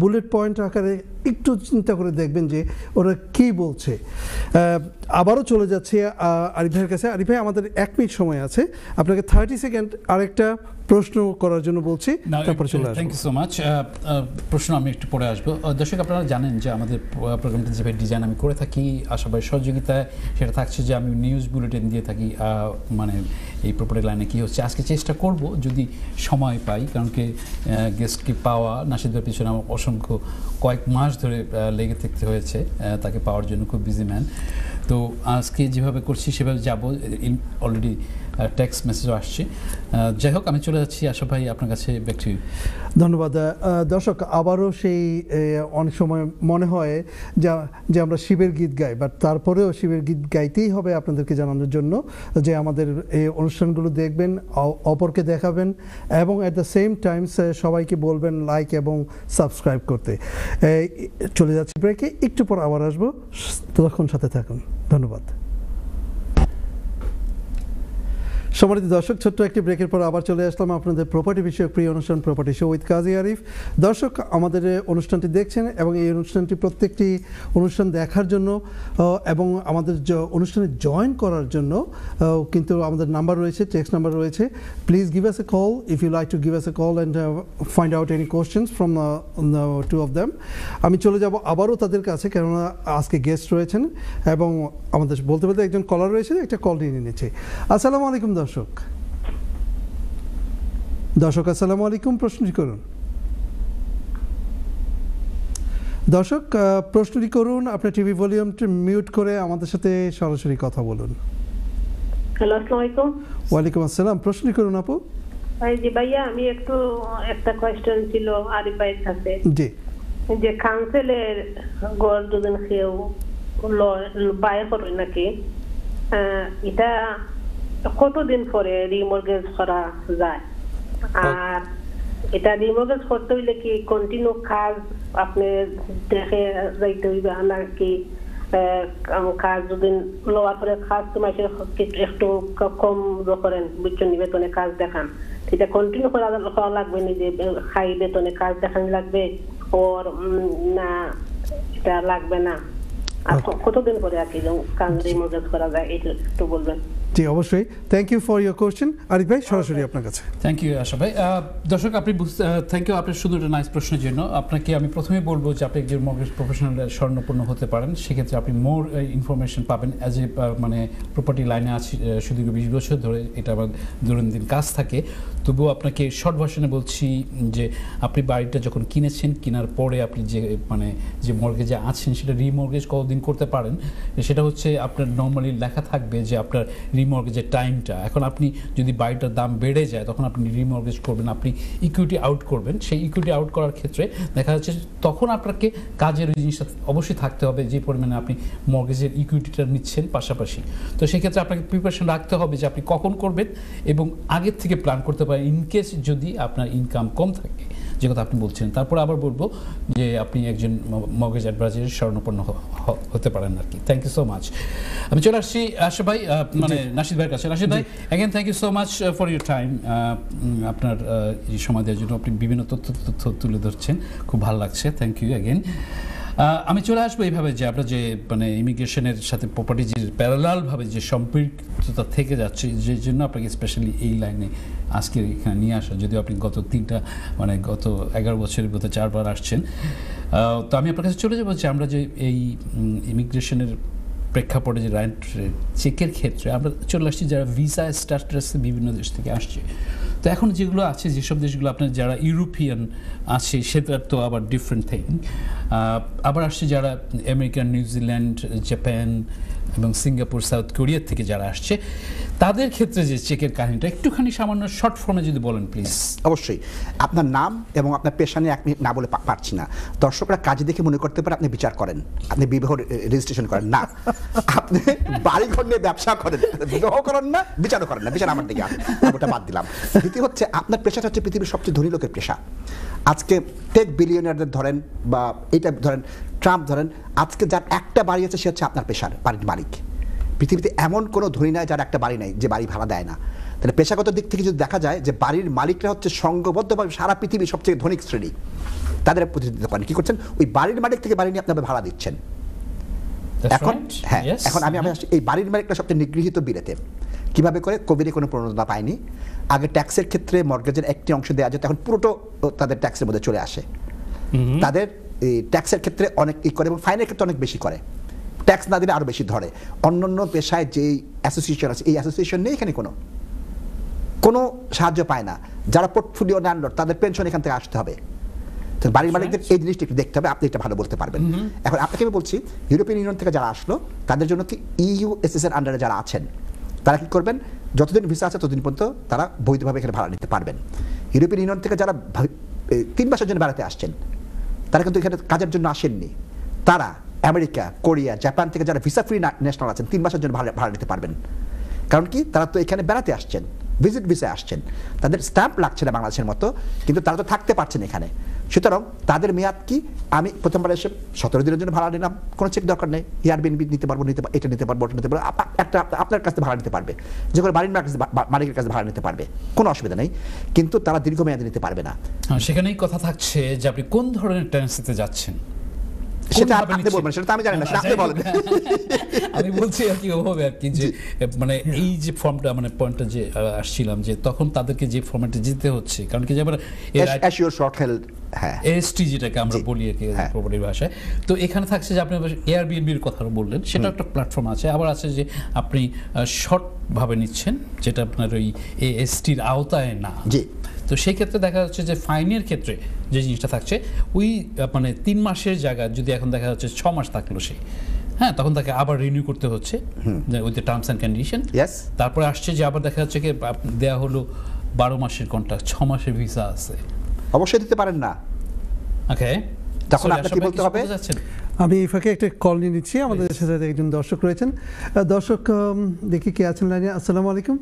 বুলেট পয়েন্ট আকারে একটু চিন্তা করে দেখবেন যে ওরা কি বলছে আবারও চলে যাচ্ছে আরিফ ভাইয়ের কাছে আরিফ ভাই আমাদের এক মিনিট সময় আছে আপনাকে থার্টি সেকেন্ড আরেকটা প্রশ্ন করার জন্য বলছি তারপরে চলে আসবো থ্যাংক ইউ সো মাচ প্রশ্ন আমি একটু পরে আসবো দর্শক আপনারা জানেন যে আমাদের প্রোগ্রামটা যেভাবে ডিজাইন আমি করে থাকি আশাবাড়ির সহযোগিতায় সেটা থাকছে যে আমি নিউজ বুলেটিন দিয়ে থাকি মানে এই প্রপার্টি লাইনে কী হচ্ছে আজকে চেষ্টা করব যদি সময় পাই কারণ কি গেস্টকে পাওয়া নাসিদের পিছনে আমার অসংখ্য কয়েক মাস ধরে লেগে থাকতে হয়েছে তাকে পাওয়ার জন্য খুব বিজি ম্যান তো আজকে যেভাবে করছি সেভাবে যাবো অলরেডি টেক্সট মেসেজও আসছে যাই হোক আমি চলে যাচ্ছি আশা ভাই আপনার কাছে ব্যক্তি ধন্যবাদ দর্শক আবারও সেই অনেক সময় মনে হয় যা যে আমরা শিবের গীত গাই বাট তারপরেও শিবের গীত গাইতেই হবে আপনাদেরকে জানানোর জন্য যে আমাদের এই অনুষ্ঠানগুলো দেখবেন অপরকে দেখাবেন এবং অ্যাট দ্য সেম টাইমস সবাইকে বলবেন লাইক এবং সাবস্ক্রাইব করতে চলে যাচ্ছি ব্রেকে একটু পর আবার আসবো তখন সাথে থাকুন ধন্যবাদ সমৃদ্ধ দর্শক ছোট্ট একটি ব্রেকের পর আবার চলে আসলাম আপনাদের প্রপার্টি বিষয়ক প্রিয় অনুষ্ঠান property show with Kazi Arif দর্শক আমাদের অনুষ্ঠানটি দেখছেন এবং এই অনুষ্ঠানটি প্রত্যেকটি অনুষ্ঠান দেখার জন্য এবং আমাদের অনুষ্ঠানে জয়েন করার জন্য কিন্তু আমাদের নাম্বার রয়েছে টেক্সট নাম্বার রয়েছে please give us a call if you like to give us a call and find out any questions from two of them আমি চলে যাব আবারও তাদের কাছে কেননা আজকে গেস্ট রয়েছেন এবং আমাদের বলতে বলতে একজন কলার রয়েছে একটা কল নিয়ে নিয়েছে আসসালামু আলাইকুম দর্শক দর্শক আসসালামু আলাইকুম প্রশ্নটি করুন দর্শক প্রশ্নটি করুন আপনার টিভি ভলিউমটি মিউট করে আমাদের সাথে সরাসরি কথা বলুন ওয়ালাইকুম আসসালাম প্রশ্নটি করুন আপু ভাইয়া আমি একটু একটা কোয়েশ্চেন ছিল আরিফ ভাইয়ের কাছে জি যে কাউন্সিলের গড় দুদিন খেয়েও বায় করে নাকি এটা কতদিন পরে রিমর্গেজ করা যায় আর এটা রিমর্গেজ করতে হইলে কি কন্টিনিউ কাজ আপনি দেখে যাইতে হইবে না কি কাজ যদি লওয়ার পরে কাজ তোমার একটু কম করেন বুঝছেন বেতনে কাজ দেখান এটা কন্টিনিউ করা লাগবে নিজে খাই বেতনে কাজ দেখান লাগবে ওর না এটা লাগবে না আর কতদিন পরে আর কি কাজ রিমর্গেজ করা যায় এটা একটু বলবেন জি অবশ্যই thank you for your question Arif ভাই সরাসরি আপনার কাছে থ্যাংক ইউ আশা ভাই দর্শক আপনি থ্যাংক ইউ আপনার সুন্দর নাইস প্রশ্নের জন্য আপনাকে আমি প্রথমে বলবো যে আপনি একজন মর্গেজ প্রফেশনাল স্বর্ণপূর্ণ হতে পারেন সেক্ষেত্রে আপনি মোর ইনফরমেশন পাবেন অ্যাজ মানে এ মানে প্রপার্টি লাইনে আছি সুদীর্ঘ বিশ বছর ধরে এটা আমার দৈনন্দিন কাজ থাকে তবুও আপনাকে শর্ট ভার্সনে বলছি যে আপনি বাড়িটা যখন কিনেছেন কেনার পরে আপনি যে মানে যে মর্গেজে আছেন সেটা রিমর্গেজ কতদিন করতে পারেন সেটা হচ্ছে আপনার নর্মালি লেখা থাকবে যে আপনার রিমর্গেজের টাইমটা এখন আপনি যদি বাড়িটার দাম বেড়ে যায় তখন আপনি রিমর্গেজ করবেন আপনি ইকুইটি আউট করবেন সেই ইকুইটি আউট করার ক্ষেত্রে দেখা যাচ্ছে তখন আপনাকে কাজের ওই জিনিসটা অবশ্যই থাকতে হবে যে পরিমাণে আপনি মর্গেজের ইকুইটিটা নিচ্ছেন পাশাপাশি তো সেক্ষেত্রে আপনাকে প্রিপারেশন রাখতে হবে যে আপনি কখন করবেন এবং আগের থেকে প্ল্যান করতে পারে ইনকেস যদি আপনার ইনকাম কম থাকে যে কথা আপনি বলছেন তারপর আবার বলবো যে আপনি একজন মগেজ অ্যাডভাইজারের স্বর্ণপন্ন হতে পারেন আর কি থ্যাংক ইউ সো মাচ আমি চলে আসছি আশা ভাই মানে নাসিদ ভাইয়ের কাছে নাসিদ ভাই again thank you so much for your time আপনার এই সময় দেওয়ার জন্য আপনি বিভিন্ন তথ্য তথ্য তুলে ধরছেন খুব ভালো লাগছে থ্যাংক ইউ অ্যাগেন আমি চলে আসবো এইভাবে যে আমরা যে মানে ইমিগ্রেশনের সাথে প্রপার্টি যে প্যারালালভাবে যে সম্পৃক্ততা থেকে যাচ্ছে যে জন্য আপনাকে স্পেশালি এই লাইনে আজকে এখানে নিয়ে আসা যদিও আপনি গত তিনটা মানে গত এগারো বছরের মধ্যে চারবার আসছেন তো আমি আপনার কাছে চলে যাবো যে আমরা যে এই ইমিগ্রেশনের প্রেক্ষাপটে যে র্যান্ট চেকের ক্ষেত্রে আমরা চলে আসছি যারা ভিসা স্ট্যাটাসে বিভিন্ন দেশ থেকে আসছে তো এখন যেগুলো আছে যেসব দেশগুলো আপনার যারা ইউরোপিয়ান আছে সেটার তো আবার ডিফারেন্ট থিং আবার আসছে যারা আমেরিকান নিউজিল্যান্ড Zealand Japan Singapore South Korea থেকে যারা আসছে তাদের ক্ষেত্রে যে চেকের কাহিনীটা একটুখানি সামান্য শর্ট ফর্মে যদি বলেন প্লিজ অবশ্যই আপনার নাম এবং আপনার পেশা নিয়ে আপনি না বলে পারছি না দর্শকরা কাজে দেখে মনে করতে পারে আপনি বিচার করেন আপনি বিবাহ রেজিস্ট্রেশন করেন না আপনি বাড়িঘর নিয়ে ব্যবসা করেন বিবাহ করেন না বিচারও করেন না বিচার আমার দিকে ওটা বাদ দিলাম দ্বিতীয় হচ্ছে আপনার পেশাটা হচ্ছে পৃথিবীর সবচেয়ে ধনী লোকের পেশা আজকে টেক বিলিয়নারদের ধরেন বা এটা ধরেন ট্রাম্প ধরেন আজকে যার একটা বাড়ি আছে সে হচ্ছে আপনার পেশার বাড়ির মালিক পৃথিবীতে এমন কোনো ধনী নাই যার একটা বাড়ি নাই যে বাড়ি ভাড়া দেয় না তাহলে পেশাগত দিক থেকে যদি দেখা যায় যে বাড়ির মালিকরা হচ্ছে সংঘবদ্ধভাবে সারা পৃথিবী সবচেয়ে ধনিক শ্রেণী তাদের প্রতিনিধিত্ব করেন কী করছেন ওই বাড়ির মালিক থেকে বাড়ি নিয়ে আপনাকে ভাড়া দিচ্ছেন এখন হ্যাঁ এখন আমি mm-hmm. আমি এই বাড়ির মালিকটা সবচেয়ে নিগৃহীত বিলেতে কিভাবে করে কোভিডে কোনো প্রণোদনা পায়নি আগে ট্যাক্সের ক্ষেত্রে মর্গেজের একটি অংশ দেওয়া যেত এখন পুরোটো তাদের ট্যাক্সের মধ্যে চলে আসে তাদের ট্যাক্সের ক্ষেত্রে অনেক ই করে এবং ফাইনের ক্ষেত্রে অনেক বেশি করে ট্যাক্স না দিলে আরও বেশি ধরে অন্য অন্য পেশায় যেই অ্যাসোসিয়েশন আছে এই অ্যাসোসিয়েশন নেই এখানে কোনো কোনো সাহায্য পায় না যারা পোর্টফোলিও ল্যান্ডলর্ড তাদের পেনশন এখান থেকে আসতে হবে তো আচ্ছা। বাড়ির মালিকদের এই জিনিসটি একটু দেখতে হবে আপনি এটা ভালো বলতে পারবেন এখন আপনাকে আমি বলছি ইউরোপিয়ান ইউনিয়ন থেকে যারা আসলো তাদের জন্য কি ইউ e এর আন্ডারে যারা আছেন তারা কি করবেন যতদিন ভিসা আছে ততদিন পর্যন্ত তারা বৈধভাবে এখানে ভাড়া নিতে পারবেন ইউরোপিয়ান ইউনিয়ন থেকে যারা তিন মাসের জন্য বেড়াতে আসছেন তারা কিন্তু এখানে কাজের জন্য আসেননি তারা আমেরিকা কোরিয়া জাপান থেকে যারা ভিসা ফ্রি ন্যাশনাল আছেন তিন মাসের জন্য ভাড়া ভাড়া নিতে পারবেন কারণ কি তারা তো এখানে বেড়াতে আসছেন ভিজিট ভিসে আসছেন তাদের স্ট্যাম্প লাগছে না বাংলাদেশের মতো কিন্তু তারা তো থাকতে পারছেন এখানে সুতরাং তাদের মেয়াদ কি আমি প্রথমবার এসে সতেরো দিনের জন্য ভাড়া নিলাম কোনো চেক দরকার নেই এয়ারবিএনবি নিতে পারবো নিতে এটা নিতে পারবো ওটা নিতে পারবো একটা আপনার কাছে ভাড়া নিতে পারবে যে কোনো বাড়ির কাছে মালিকের কাছে ভাড়া নিতে পারবে কোনো অসুবিধা নেই কিন্তু তারা দীর্ঘমেয়াদে নিতে পারবে না সেখানেই কথা থাকছে যে আপনি কোন ধরনের টেন্সিতে যাচ্ছেন সেটা আপনি বলবেন সেটা আমি জানি না সেটা হ্যাঁ, আপনি বলেন আমি বলছি আর কি ওভাবে আর কি যে মানে হ্যাঁ। এই যে ফর্মটা মানে পয়েন্টটা যে আসছিলাম যে তখন তাদেরকে যে ফর্মেটে যেতে হচ্ছে কারণ কি যেমন অ্যাসিওর শর্ট হেল্ড এসটি যেটাকে আমরা বলি আর কি হ্যাঁ। প্রপার্টির ভাষায় তো এখানে থাকছে যে আপনি এয়ারবিএনবির কথা বললেন সেটা একটা প্ল্যাটফর্ম আছে আবার আছে যে আপনি শর্ট ভাবে নিচ্ছেন যেটা আপনার ওই এএসটির আওতায় না জি তো সেই ক্ষেত্রে দেখা যাচ্ছে যে ফাইনের ক্ষেত্রে যে জিনিসটা থাকছে ওই মানে তিন মাসের জায়গা যদি এখন দেখা যাচ্ছে ছ মাস থাকলো সে হ্যাঁ তখন তাকে আবার রিনিউ করতে হচ্ছে with the terms and condition তারপরে আসছে যে আবার দেখা যাচ্ছে কি দেওয়া হলো বারো মাসের কন্ট্রাক্ট ছ মাসের ভিসা আছে অবশ্যই দিতে পারেন না ওকে তখন আপনাকে বলতে হবে আমি এই ফাঁকে একটা কল নিয়ে নিচ্ছি আমাদের সাথে একজন দর্শক রয়েছেন দর্শক দেখি কে আছেন লাইনে আসসালামু আলাইকুম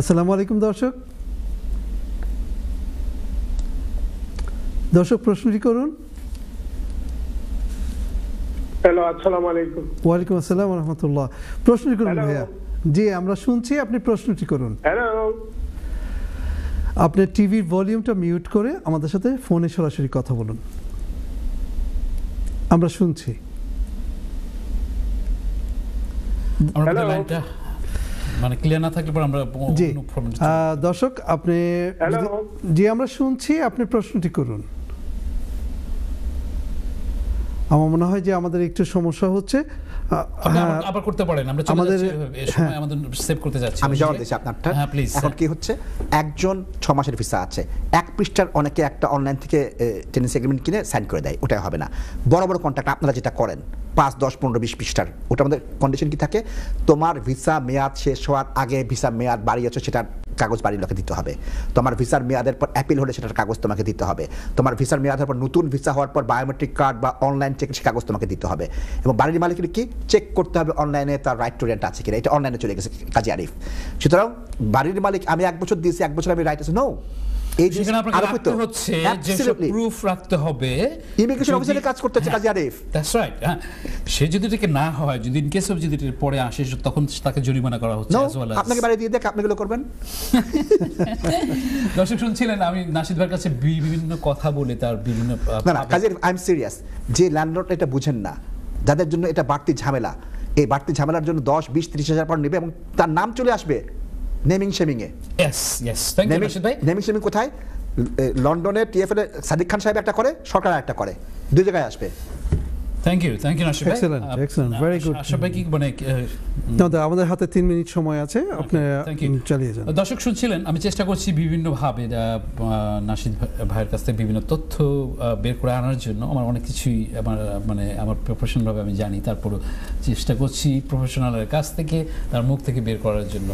আসসালামু আলাইকুম দর্শক দর্শক প্রশ্নটি করুন হ্যালো আসসালামু আলাইকুম ওয়ালাইকুম আসসালাম রহমতুল্লাহ প্রশ্নটি করুন ভাইয়া জি আমরা শুনছি আপনি প্রশ্নটি করুন হ্যালো আপনি টিভির ভলিউমটা মিউট করে আমাদের সাথে ফোনে সরাসরি কথা বলুন আমরা শুনছি হ্যালো মানে ক্লিয়ার না থাকলে পরে আমরা জি দর্শক আপনি জি আমরা শুনছি আপনি প্রশ্নটি করুন আমার মনে হয় যে আমাদের একটু সমস্যা হচ্ছে হ্যাঁ। আমাদের হ্যাঁ। সেভ করতে আমি হ্যাঁ, কি হচ্ছে একজন ছ মাসের ভিসা আছে এক পৃষ্ঠার অনেকে একটা অনলাইন থেকে এগ্রিমেন্ট কিনে করে দেয় হবে না আপনারা যেটা করেন পাঁচ দশ পনেরো বিশ পৃষ্ঠার ওটা আমাদের কন্ডিশন কি থাকে তোমার ভিসা মেয়াদ শেষ হওয়ার আগে ভিসা মেয়াদ বাড়িয়েছ সেটা কাগজ বাড়ির লোকে দিতে হবে তোমার ভিসার মেয়াদের পর অ্যাপিল হলে সেটার কাগজ তোমাকে দিতে হবে তোমার ভিসার মেয়াদের পর নতুন ভিসা হওয়ার পর বায়োমেট্রিক কার্ড বা অনলাইন সেই কাগজ তোমাকে দিতে হবে এবং বাড়ির মালিকের কি চেক করতে হবে অনলাইনে তার রাইট টু রেন্ট আছে কিনা এটা অনলাইনে চলে গেছে কাজী আরিফ সুতরাং বাড়ির মালিক আমি এক বছর দিয়েছি এক বছর আমি রাইট আছে নো হ্যাঁ। শুনছিলেন আমি কাছে বিভিন্ন কথা বলে তার বিভিন্ন না এটা বুঝেন না যাদের জন্য এটা বাড়তি ঝামেলা এই বাড়তি ঝামেলার জন্য দশ বিশ ত্রিশ হাজার পর নেবে এবং তার নাম চলে আসবে নেমিং শেমিংয়ে yes yes thank you Rashid ভাই নেমিং শেমিং কোথায় লন্ডনে টিএফএল সাদিক খান সাহেব একটা করে সরকার একটা করে দুই জায়গায় আসবে thank you thank you Nashid ভাই excellent excellent very good Asha ভাই কি মানে দাদা আমাদের হাতে 3 মিনিট সময় আছে আপনি চালিয়ে যান দর্শক শুনছিলেন আমি চেষ্টা করছি বিভিন্ন ভাবে নাশিদ ভাইয়ের কাছ থেকে বিভিন্ন তথ্য বের করে আনার জন্য আমার অনেক কিছুই আমার মানে আমার প্রফেশনাল ভাবে আমি জানি তারপর চেষ্টা করছি প্রফেশনালের কাছ থেকে তার মুখ থেকে বের করার জন্য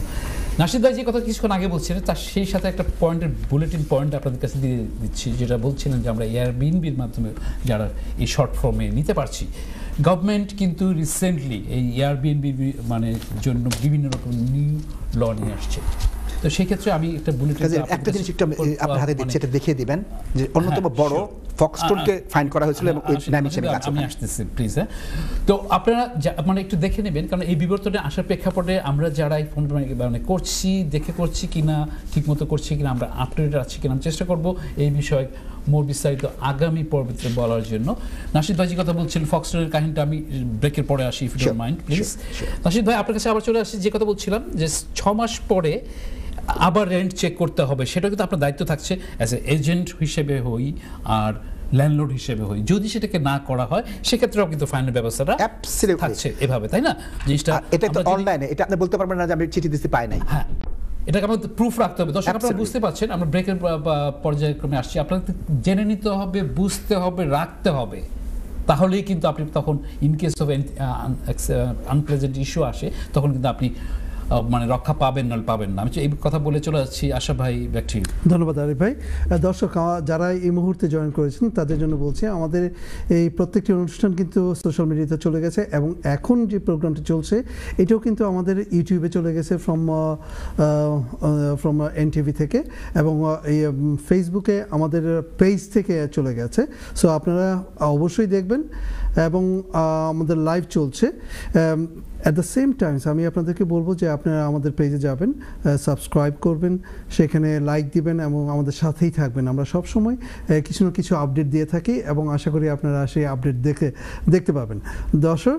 নাসিদ যে কথা কিছুক্ষণ আগে বলছেন তার সেই সাথে একটা পয়েন্টের বুলেটিন পয়েন্ট আপনাদের কাছে দিয়ে দিচ্ছি যেটা বলছিলেন যে আমরা এয়ারবিএনবির মাধ্যমে যারা এই শর্ট ফর্মে নিতে পারছি গভর্নমেন্ট কিন্তু রিসেন্টলি এই এয়ারবিএনবি মানে জন্য বিভিন্ন রকম নিউ ল নিয়ে আসছে তো সেই ক্ষেত্রে আমি একটা বুলেট একটা জিনিস একটু আপনার হাতে দিচ্ছি মানে- এটা দেখিয়ে দিবেন যে হ্যাঁ, অন্যতম বড় ফক্সটোনকে ফাইন করা হয়েছিল হ্যাঁ, এবং ওই নাম হিসেবে কাজ আমি আসতেছি প্লিজ হ্যাঁ তো আপনারা মানে একটু দেখে নেবেন কারণ এই বিবর্তনে আসার প্রেক্ষাপটে আমরা যারা এই ফোন মানে, মানে করছি দেখে করছি কিনা ঠিকমতো করছি কিনা আমরা আপডেট টু কি না চেষ্টা করব এই বিষয়ে মোর বিস্তারিত আগামী পর্বতে বলার জন্য নাসিদ ভাই যে কথা বলছিলেন ফক্সটোনের কাহিনীটা আমি ব্রেকের পরে আসি if you mind please Nasir ভাই আপনার কাছে আবার চলে আসি যে কথা বলছিলাম যে ছ মাস পরে আবার রেন্ট চেক করতে হবে সেটা কিন্তু আপনার দায়িত্ব থাকছে অ্যাজ এ এজেন্ট হিসেবে হই আর ল্যান্ডলোড হিসেবে হই যদি সেটাকে না করা হয় সেক্ষেত্রেও কিন্তু ফাইনাল ব্যবস্থাটা থাকছে এভাবে তাই না জিনিসটা এটা তো অনলাইনে এটা আপনি বলতে পারবেন না যে আমি চিঠি দিতে পাই নাই হ্যাঁ এটাকে আমাদের প্রুফ রাখতে হবে দর্শক আপনারা বুঝতে পারছেন আমরা ব্রেকের পর্যায়ক্রমে আসছি আপনাদের জেনে নিতে হবে বুঝতে হবে রাখতে হবে তাহলেই কিন্তু আপনি তখন ইনকেস অফ আনপ্লেজেন্ট ইস্যু আসে তখন কিন্তু আপনি মানে রক্ষা পাবেন না পাবেন না আমি এই কথা বলে চলে যাচ্ছি আশা ভাই ব্যক্তি ধন্যবাদ আরিফ ভাই দর্শক যারা এই মুহূর্তে জয়েন করেছেন তাদের জন্য বলছি আমাদের এই প্রত্যেকটি অনুষ্ঠান কিন্তু সোশ্যাল মিডিয়াতে চলে গেছে এবং এখন যে প্রোগ্রামটি চলছে এটাও কিন্তু আমাদের ইউটিউবে চলে গেছে ফ্রম ফ্রম এনটিভি থেকে এবং এই ফেসবুকে আমাদের পেজ থেকে চলে গেছে সো আপনারা অবশ্যই দেখবেন এবং আমাদের লাইভ চলছে অ্যাট দ্য সেম টাইমস আমি আপনাদেরকে বলবো যে আপনারা আমাদের পেজে যাবেন সাবস্ক্রাইব করবেন সেখানে লাইক দিবেন এবং আমাদের সাথেই থাকবেন আমরা সব সময় কিছু না কিছু আপডেট দিয়ে থাকি এবং আশা করি আপনারা সেই আপডেট দেখে দেখতে পাবেন দর্শক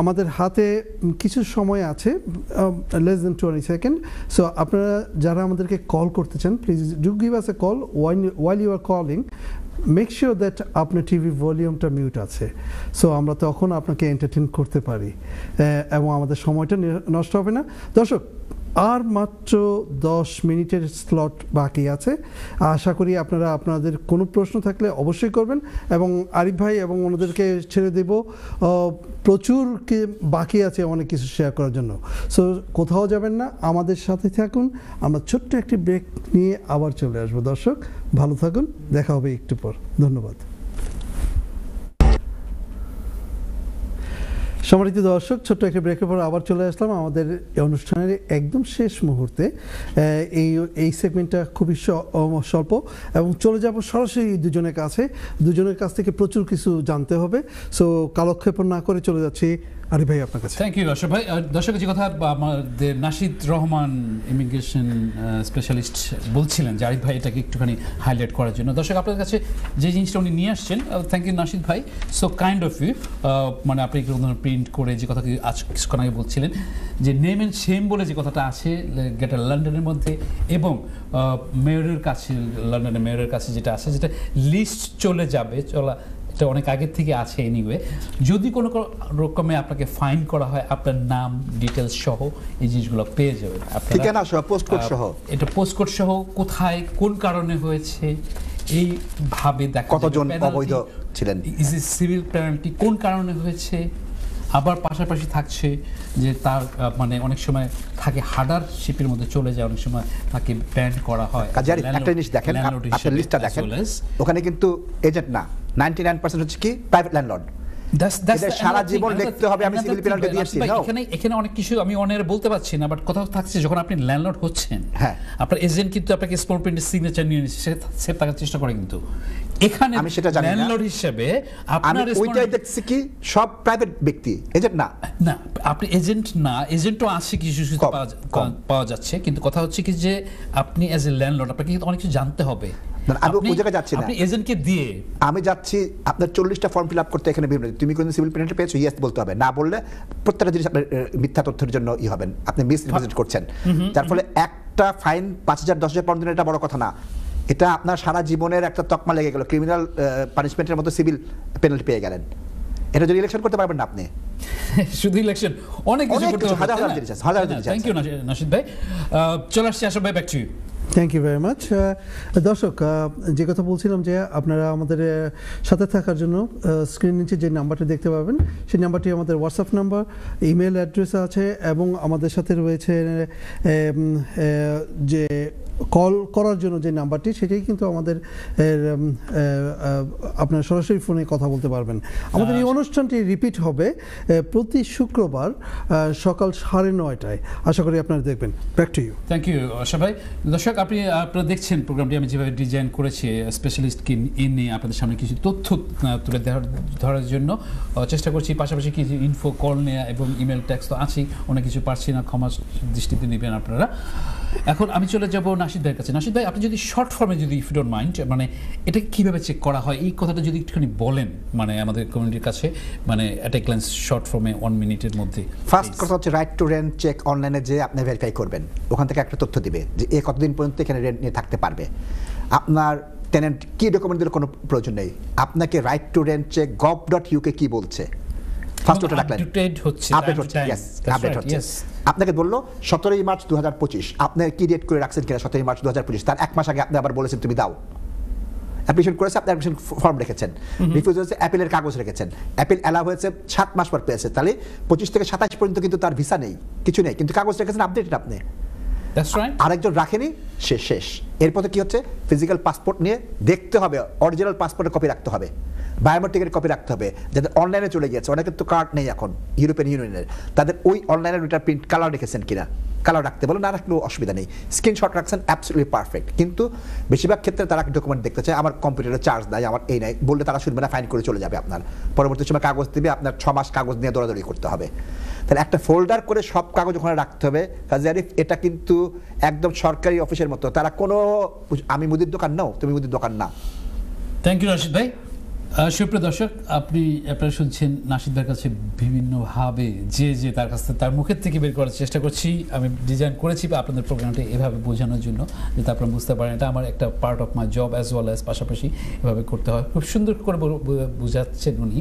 আমাদের হাতে কিছু সময় আছে less than twenty second so আপনারা যারা আমাদেরকে কল করতে চান please do give us a call while you are calling make sure that আপনার টিভি ভলিউমটা মিউট আছে সো আমরা তখন আপনাকে এন্টারটেন করতে পারি এবং আমাদের সময়টা নষ্ট হবে না দর্শক আর মাত্র দশ মিনিটের স্লট বাকি আছে আশা করি আপনারা আপনাদের কোনো প্রশ্ন থাকলে অবশ্যই করবেন এবং আরিফ ভাই এবং ওনাদেরকে ছেড়ে দেব প্রচুর বাকি আছে অনেক কিছু শেয়ার করার জন্য সো কোথাও যাবেন না আমাদের সাথে থাকুন আমরা ছোট্ট একটি ব্রেক নিয়ে আবার চলে আসবো দর্শক ভালো থাকুন দেখা হবে একটু পর ধন্যবাদ সম্মানিত দর্শক ছোট্ট একটা ব্রেকের পর আবার চলে আসলাম আমাদের অনুষ্ঠানের একদম শেষ মুহূর্তে এই এই সেগমেন্টটা খুবই স্বল্প এবং চলে যাব সরাসরি দুজনের কাছে দুজনের কাছ থেকে প্রচুর কিছু জানতে হবে সো কালক্ষেপণ না করে চলে যাচ্ছি আরে ভাই আপনার কাছে থ্যাংক ইউ দর্শক ভাই দর্শকের যে কথা আমাদের নাসিদ রহমান ইমিগ্রেশন স্পেশালিস্ট বলছিলেন যে আরিফ ভাই এটাকে একটুখানি হাইলাইট করার জন্য দর্শক আপনার কাছে যে জিনিসটা উনি নিয়ে আসছেন থ্যাংক ইউ নাশিদ ভাই সো কাইন্ড অফ ইউ মানে আপনি একটু প্রিন্ট করে যে কথা আজ কিছুক্ষণ আগে বলছিলেন যে নেম অ্যান্ড সেম বলে যে কথাটা আছে গেটার লন্ডনের মধ্যে এবং মেয়রের কাছে লন্ডনের মেয়রের কাছে যেটা আছে যেটা লিস্ট চলে যাবে চলা এটা অনেক আগের থেকে আছে এনিওয়ে যদি কোনো রকমে আপনাকে ফাইন করা হয় আপনার নাম ডিটেলস সহ এই জিনিসগুলো পেয়ে যাবেন ঠিকানা সহ পোস্টকোড সহ এটা পোস্টকোড সহ কোথায় কোন কারণে হয়েছে এই ভাবে দেখা কতজন অবৈধ ছিলেন সিভিল পেনাল্টি কোন কারণে হয়েছে আবার পাশাপাশি থাকছে যে তার মানে অনেক সময় থাকে হাডার শিপের মধ্যে চলে যায় অনেক সময় তাকে ব্যান্ড করা হয় একটা জিনিস দেখেন লিস্টটা দেখেন ওখানে কিন্তু এজেন্ট না নাইনটি নাইন পার্সেন্ট হচ্ছে কি প্রাইভেট ল্যান্ডলর্ড এখানে আমি কথা সেটা হিসেবে দেখছি কি সব প্রাইভেট ব্যক্তি এজেন্ট না না আপনি এজেন্ট না এজেন্টও আছে কিছু কিছু পাওয়া যাচ্ছে কিন্তু কথা হচ্ছে কি যে আপনি এ আপনাকে কিন্তু অনেক কিছু জানতে হবে হ্যাঁ। সারা জীবনের একটা তকমা লেগে গেল ক্রিমিনাল পানিশমেন্টের মতো সিভিল পেনাল্টি পেয়ে গেলেন এটা যদি ইলেকশন করতে পারবেন না আপনি শুধু ইলেকশন অনেক কিছু হ্যাঁ, ভাই চলে আসছি ভাই থ্যাংক ইউ ভেরি মাচ দর্শক uh, যে কথা বলছিলাম যে আপনারা আমাদের uh, সাথে থাকার জন্য স্ক্রিন uh, নিচে যে নাম্বারটি দেখতে পাবেন সেই নাম্বারটি আমাদের হোয়াটসঅ্যাপ নাম্বার ইমেল অ্যাড্রেস আছে এবং আমাদের সাথে রয়েছে um, যে কল করার জন্য যে নাম্বারটি সেটাই কিন্তু আমাদের আপনার সরাসরি ফোনে কথা বলতে পারবেন আমাদের এই আচ্ছা। অনুষ্ঠানটি রিপিট হবে প্রতি শুক্রবার সকাল সাড়ে নয়টায় আশা করি আপনারা দেখবেন back to you thank you ভাই দর্শক আপনি আপনারা দেখছেন প্রোগ্রামটি আমি যেভাবে ডিজাইন করেছি স্পেশালিস্ট কি ইন নিয়ে আপনাদের সামনে কিছু তথ্য তুলে ধরার জন্য চেষ্টা করছি পাশাপাশি কিছু ইনফো কল নেওয়া এবং ইমেল ট্যাক্স তো আছেই অনেক কিছু পারছি না ক্ষমা দৃষ্টিতে নেবেন আপনারা এখন আমি চলে যাব না নাসিদ কাছে নাসিদ আপনি যদি শর্ট ফর্মে যদি ইফ ডোন্ট মাইন্ড মানে এটা কিভাবে চেক করা হয় এই কথাটা যদি একটুখানি বলেন মানে আমাদের কমিউনিটির কাছে মানে অ্যাট এ শর্ট ফর্মে ওয়ান মিনিটের মধ্যে ফার্স্ট কথা হচ্ছে রাইট টু রেন্ট চেক অনলাইনে যে আপনি ভেরিফাই করবেন ওখান থেকে একটা তথ্য দিবে যে এ কতদিন পর্যন্ত এখানে রেন্ট নিয়ে থাকতে পারবে আপনার টেনেন্ট কী ডকুমেন্ট দিলে কোনো প্রয়োজন নেই আপনাকে right to rent check gov dot UK কী বলছে ফার্স্ট ওটা রাখলেন আপডেট হচ্ছে আপডেট হচ্ছে यस আপডেট হচ্ছে আপনাকে বললো 17 মার্চ 2025 আপনি কি ডেট করে রাখছেন কিনা 17 মার্চ 2025 তার এক মাস আগে আপনি আবার বলেছেন তুমি দাও অ্যাপ্লিকেশন করেছে আপনি অ্যাপ্লিকেশন ফর্ম রেখেছেন রিফিউজ হয়েছে অ্যাপেলের কাগজ রেখেছেন অ্যাপেল অ্যালাউ হয়েছে সাত মাস পর পেয়েছে তাহলে পঁচিশ থেকে সাতাশ পর্যন্ত কিন্তু তার ভিসা নেই কিছু নেই কিন্তু কাগজ রেখেছেন আপডেটেড আপনি আরেকজন রাখেনি সে শেষ এরপরে কি হচ্ছে ফিজিক্যাল পাসপোর্ট নিয়ে দেখতে হবে অরিজিনাল পাসপোর্টের কপি রাখতে হবে বায়োমেট্রিকের কপি রাখতে হবে যাদের অনলাইনে চলে গিয়েছে অনেকের তো কার্ড নেই এখন ইউরোপিয়ান ইউনিয়নের তাদের ওই অনলাইনে ওইটার প্রিন্ট কালার রেখেছেন কিনা কালার রাখতে বলে না রাখলেও অসুবিধা নেই স্ক্রিনশট রাখছেন অ্যাবসুটলি পারফেক্ট কিন্তু বেশিরভাগ ক্ষেত্রে তারা ডকুমেন্ট দেখতে চায় আমার কম্পিউটারে চার্জ দেয় আমার এই নাই বললে তারা শুনবে না ফাইন করে চলে যাবে আপনার পরবর্তী সময় কাগজ দেবে আপনার ছ মাস কাগজ নিয়ে দৌড়াদৌড়ি করতে হবে তাহলে একটা ফোল্ডার করে সব কাগজ ওখানে রাখতে হবে জারিফ এটা কিন্তু একদম সরকারি অফিসের মতো তারা কোনো আমি মুদির দোকান নাও তুমি মুদির দোকান না থ্যাংক ইউ রশিদ ভাই সুপ্রিয় দর্শক আপনি আপনারা শুনছেন নাসিদার কাছে বিভিন্নভাবে যে যে তার কাছ থেকে তার মুখের থেকে বের করার চেষ্টা করছি আমি ডিজাইন করেছি বা আপনাদের প্রোগ্রামটা এভাবে বোঝানোর জন্য যাতে আপনারা বুঝতে পারেন এটা আমার একটা part of my job as well as পাশাপাশি এভাবে করতে হয় খুব সুন্দর করে বোঝাচ্ছেন উনি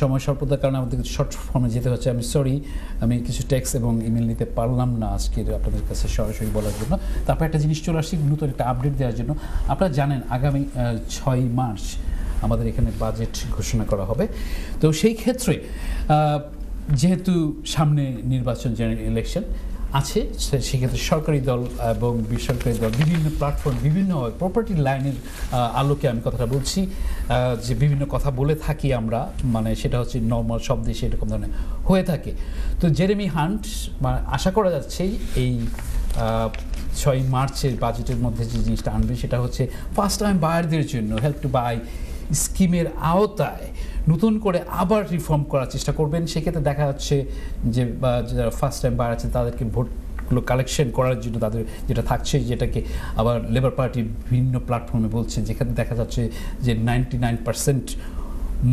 সময় স্বল্পতার কারণে আমাদের শর্ট ফর্মে যেতে হচ্ছে আমি সরি আমি কিছু টেক্স এবং ইমেল নিতে পারলাম না আজকে আপনাদের কাছে সরাসরি বলার জন্য তারপর একটা জিনিস চলে আসছি নতুন একটা আপডেট দেওয়ার জন্য আপনারা জানেন আগামী ছয় মার্চ আমাদের এখানে বাজেট ঘোষণা করা হবে তো সেই ক্ষেত্রে যেহেতু সামনে নির্বাচন ইলেকশন আছে সেক্ষেত্রে সরকারি দল এবং বেসরকারি দল বিভিন্ন প্ল্যাটফর্ম বিভিন্ন প্রপার্টি লাইনের আলোকে আমি কথাটা বলছি যে বিভিন্ন কথা বলে থাকি আমরা মানে সেটা হচ্ছে নর্মাল সব দেশে এরকম ধরনের হয়ে থাকে তো জেরেমি হান্ট মানে আশা করা যাচ্ছে এই ছয় মার্চের বাজেটের মধ্যে যে জিনিসটা আনবে সেটা হচ্ছে ফার্স্ট টাইম বায়ারদের জন্য হেল্প টু বাই স্কিমের আওতায় নতুন করে আবার রিফর্ম করার চেষ্টা করবেন সেক্ষেত্রে দেখা যাচ্ছে যে যারা ফার্স্ট টাইম বার আছে তাদেরকে ভোট গুলো কালেকশন করার জন্য তাদের যেটা থাকছে যেটাকে আবার লেবার পার্টি ভিন্ন প্ল্যাটফর্মে বলছে যেখানে দেখা যাচ্ছে যে নাইনটি নাইন পার্সেন্ট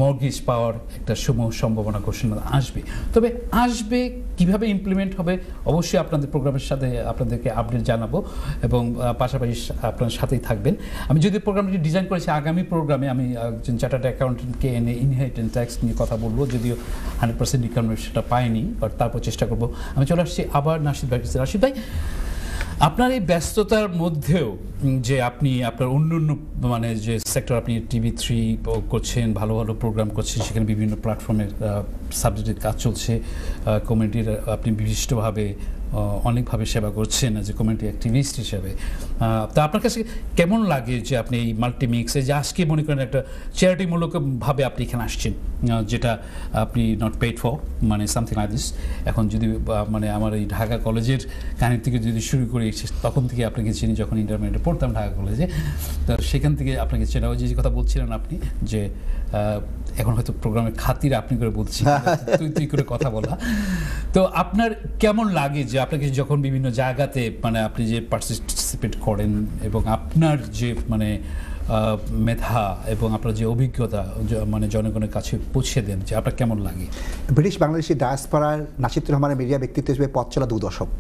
মর্গেজ পাওয়ার একটা সমূহ সম্ভাবনা ঘোষণা আসবে তবে আসবে কিভাবে ইমপ্লিমেন্ট হবে অবশ্যই আপনাদের প্রোগ্রামের সাথে আপনাদেরকে আপডেট জানাবো এবং পাশাপাশি আপনার সাথেই থাকবেন আমি যদি প্রোগ্রামটি ডিজাইন করেছি আগামী প্রোগ্রামে আমি একজন চার্টার্ড অ্যাকাউন্টেন্টকে এনে ইনহেরিটেন্স ট্যাক্স নিয়ে কথা বলবো যদিও হান্ড্রেড পার্সেন্ট ইকোনমি সেটা পাইনি বাট তারপর চেষ্টা করবো আমি চলে আসছি আবার নাসিদ ভাই রাশিদ ভাই আপনার এই ব্যস্ততার মধ্যেও যে আপনি আপনার অন্য অন্য মানে যে সেক্টর আপনি টিভি থ্রি করছেন ভালো ভালো প্রোগ্রাম করছেন সেখানে বিভিন্ন প্ল্যাটফর্মের সাবজেক্টের কাজ চলছে কমিউনিটির আপনি বিশিষ্টভাবে অনেকভাবে সেবা করছেন যে কমিউনিটি অ্যাক্টিভিস্ট হিসেবে তা আপনার কাছে কেমন লাগে যে আপনি এই মাল্টিমিক্সে যে আজকে মনে করেন একটা চ্যারিটিমূলকভাবে আপনি এখানে আসছেন যেটা আপনি নট পেড ফর মানে সামথিং লাইক দিস এখন যদি মানে আমার এই ঢাকা কলেজের কাহিনি থেকে যদি শুরু করে তখন থেকে আপনাকে চিনি যখন ইন্টারমিডিয়েটে পড়তাম ঢাকা কলেজে তো সেখান থেকে আপনাকে চেনা যে কথা বলছিলেন আপনি যে এখন হয়তো প্রোগ্রামের খাতির আপনি করে বলছি তুই তুই করে কথা বলা তো আপনার কেমন লাগে যে আপনাকে যখন বিভিন্ন জায়গাতে মানে আপনি যে পার্টিসিপেট করেন এবং আপনার যে মানে মেধা এবং আপনার যে অভিজ্ঞতা মানে জনগণের কাছে পৌঁছে দেন যে আপনার কেমন লাগে ব্রিটিশ বাংলাদেশি ডায়াসপাড়ার নাসির রহমানের মিডিয়া ব্যক্তিত্ব হিসেবে পথ চলা দু দশক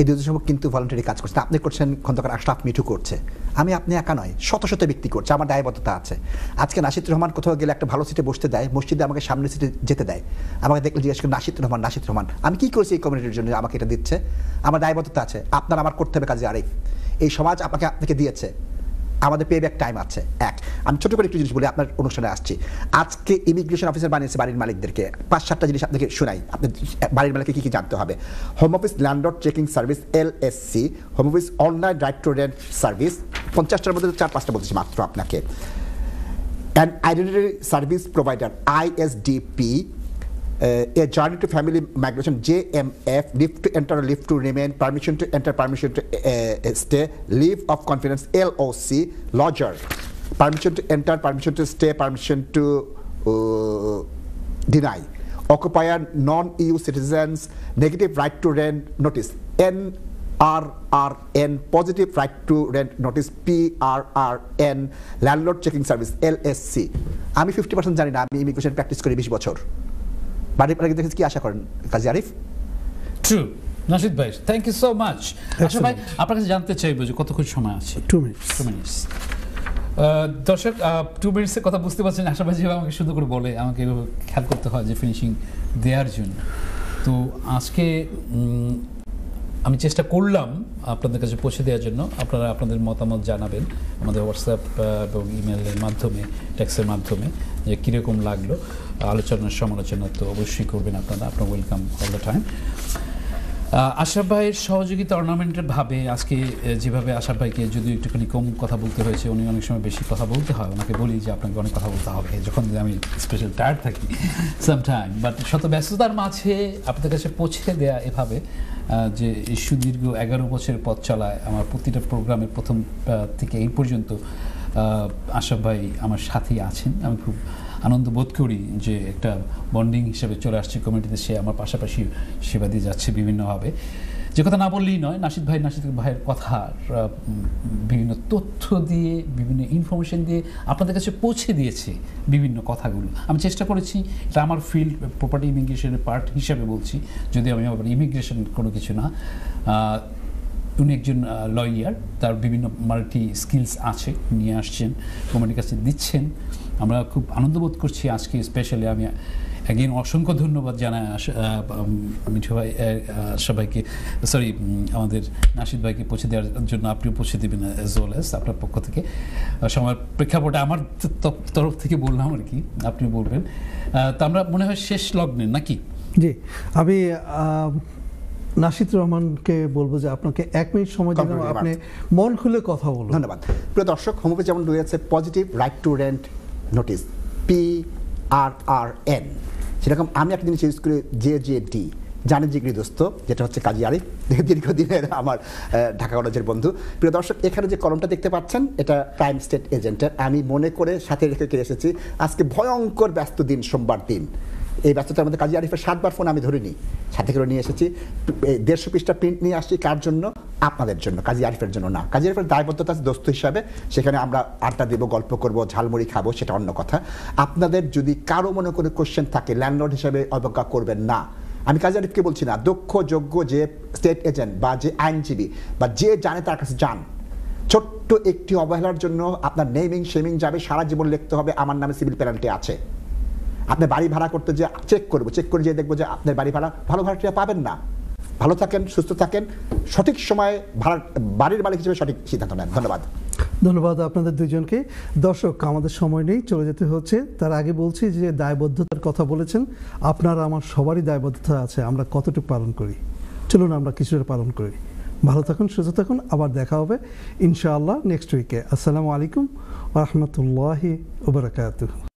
এই দুজন সম্পর্ক কিন্তু ভলেন্টারি কাজ করছে আপনি করছেন খন্দকার আশরাফ মিঠু করছে আমি আপনি একা নয় শত শত ব্যক্তি করছে আমার দায়বদ্ধতা আছে আজকে নাসিদ রহমান কোথাও গেলে একটা ভালো সিটে বসতে দেয় মসজিদে আমাকে সামনের সিটে যেতে দেয় আমাকে দেখলে জিজ্ঞেস করে নাসিদ রহমান নাসিদ রহমান আমি কী করছি এই কমিউনিটির জন্য আমাকে এটা দিচ্ছে আমার দায়বদ্ধতা আছে আপনার আমার করতে হবে কাজে আরিফ এই সমাজ আপনাকে আপনাকে দিয়েছে আমাদের পেয়ে ব্যাক টাইম আছে এক আমি ছোট করে একটু জিনিস বলি আপনার অনুষ্ঠানে আসছি আজকে ইমিগ্রেশন অফিসার বানিয়েছে বাড়ির মালিকদেরকে পাঁচ সাতটা জিনিস আপনাকে শোনাই আপনি বাড়ির মালিককে কী কী জানতে হবে home office land checking service L S C home office online drive to service পঞ্চাশটার মধ্যে চার পাঁচটা বলতেছি মাত্র আপনাকে and identity service provider ISDP a journey to family migration J M F leave to enter leave to remain permission to enter permission to stay leave of confidence L O C lodger permission to enter permission to stay permission to deny occupier non EU citizens negative right to rent notice N R R N positive right to rent notice P R R N landlord checking service L S C আমি fifty percent জানি না আমি immigration practice করি বিশ বছর বাড়ির পাড়া দেখে কি আশা করেন কাজী আরিফ ট্রু নাশিদ ভাই thank you so much Asha ভাই আপনার কাছে জানতে চাইবো যে কতক্ষণ সময় আছে টু মিনিটস টু মিনিটস দর্শক টু মিনিটসের কথা বুঝতে পারছেন আশা ভাই যেভাবে আমাকে সুন্দর করে বলে আমাকে খেয়াল করতে হয় যে ফিনিশিং দেওয়ার জন্য তো আজকে আমি চেষ্টা করলাম আপনাদের কাছে পৌঁছে দেওয়ার জন্য আপনারা আপনাদের মতামত জানাবেন আমাদের হোয়াটসঅ্যাপ এবং ইমেলের মাধ্যমে ট্যাক্সের মাধ্যমে যে কীরকম লাগলো আলোচনা সমালোচনা তো অবশ্যই করবেন আপনারা আপনার welcome all the time Ashraf ভাইয়ের সহযোগিতা টর্নামেন্টের ভাবে আজকে যেভাবে আশরাফ ভাইকে যদি একটুখানি কম কথা বলতে হয়েছে উনি অনেক সময় বেশি কথা বলতে হয় ওনাকে বলি যে আপনাকে অনেক কথা বলতে হবে যখন আমি স্পেশাল টায়ার্ড থাকি সামটাইম বাট শত ব্যস্ততার মাঝে আপনাদের কাছে পৌঁছে দেয়া এভাবে যে সুদীর্ঘ এগারো বছরের পথ চলায় আমার প্রতিটা প্রোগ্রামের প্রথম থেকে এই পর্যন্ত আশরাফ ভাই আমার সাথেই আছেন আমি খুব আনন্দ বোধ করি যে একটা বন্ডিং হিসেবে চলে আসছে কমিটিতে সে আমার পাশাপাশি সেবা দিয়ে যাচ্ছে বিভিন্নভাবে যে কথা না বললেই নয় নাসিদ ভাই নাসিদ ভাইয়ের কথার বিভিন্ন তথ্য দিয়ে বিভিন্ন ইনফরমেশন দিয়ে আপনাদের কাছে পৌঁছে দিয়েছে বিভিন্ন কথাগুলো আমি চেষ্টা করেছি এটা আমার ফিল্ড প্রপার্টি ইমিগ্রেশনের পার্ট হিসাবে বলছি যদি আমি আবার ইমিগ্রেশন কোনো কিছু না উনি একজন লয়ার তার বিভিন্ন মাল্টি স্কিলস আছে নিয়ে আসছেন কোম্পানির কাছে দিচ্ছেন আমরা খুব আনন্দ বোধ করছি আজকে স্পেশালি আমি একদিন অসংখ্য ধন্যবাদ জানাই মিঠু ভাই সবাইকে সরি আমাদের নাসিদ ভাইকে পৌঁছে দেওয়ার জন্য আপনিও পৌঁছে দেবেন এজ ওয়েল এস আপনার পক্ষ থেকে সময় প্রেক্ষাপটে আমার তরফ থেকে বললাম আর কি আপনি বলবেন তা আমরা মনে হয় শেষ লগ্নে নাকি জি আমি নাসিদ রহমানকে বলবো যে আপনাকে এক মিনিট সময় দিলাম আপনি মন খুলে কথা বলুন ধন্যবাদ প্রিয় দর্শক হোমিওপ্যাথি যেমন রয়েছে positive right to rent notice P R R N সেরকম আমি একটা জিনিস ইউজ করি জে জে ডি জানেন জিগ্রি দোস্ত যেটা হচ্ছে কাজী আরিফ দীর্ঘদিনের আমার ঢাকা কলেজের বন্ধু প্রিয় দর্শক এখানে যে কলমটা দেখতে পাচ্ছেন এটা প্রাইম স্টেট এজেন্টের আমি মনে করে সাথে রেখে এসেছি আজকে ভয়ঙ্কর ব্যস্ত দিন সোমবার দিন এই ব্যস্ততার মধ্যে কাজী আরিফের সাতবার ফোন আমি ধরে নিই সাথে করে নিয়ে এসেছি দেড়শো পৃষ্ঠা প্রিন্ট নিয়ে আসছি কার জন্য আপনাদের জন্য কাজী আরিফের জন্য না কাজী আরিফের দায়বদ্ধতা আছে দোস্ত হিসাবে সেখানে আমরা আড্ডা দেবো গল্প করব ঝালমুড়ি খাবো সেটা অন্য কথা আপনাদের যদি কারো মনে কোনো কোশ্চেন থাকে ল্যান্ডলর্ড হিসাবে অবজ্ঞা করবেন না আমি কাজী আরিফকে বলছি না দক্ষ যোগ্য যে স্টেট এজেন্ট বা যে আইনজীবী বা যে জানে তার কাছে যান ছোট্ট একটি অবহেলার জন্য আপনার নেমিং শেমিং যাবে সারা জীবন লিখতে হবে আমার নামে সিভিল পেনাল্টি আছে আপনি বাড়ি ভাড়া করতে যে চেক করবো চেক করে যেয়ে দেখবো যে আপনার বাড়ি ভাড়া ভালো ভাড়াটা পাবেন না ভালো থাকেন সুস্থ থাকেন সঠিক সময়ে ভাড়া বাড়ির মালিক হিসেবে সঠিক সিদ্ধান্ত নেন ধন্যবাদ ধন্যবাদ আপনাদের দুজনকে দর্শক আমাদের সময় নেই চলে যেতে হচ্ছে তার আগে বলছি যে দায়বদ্ধতার কথা বলেছেন আপনার আমার সবারই দায়বদ্ধতা আছে আমরা কতটুকু পালন করি চলুন আমরা কিছুটা পালন করি ভালো থাকুন সুস্থ থাকুন আবার দেখা হবে ইনশাআল্লাহ নেক্সট উইকে আসসালামু আলাইকুম রহমতুল্লাহি ওবরাকাতু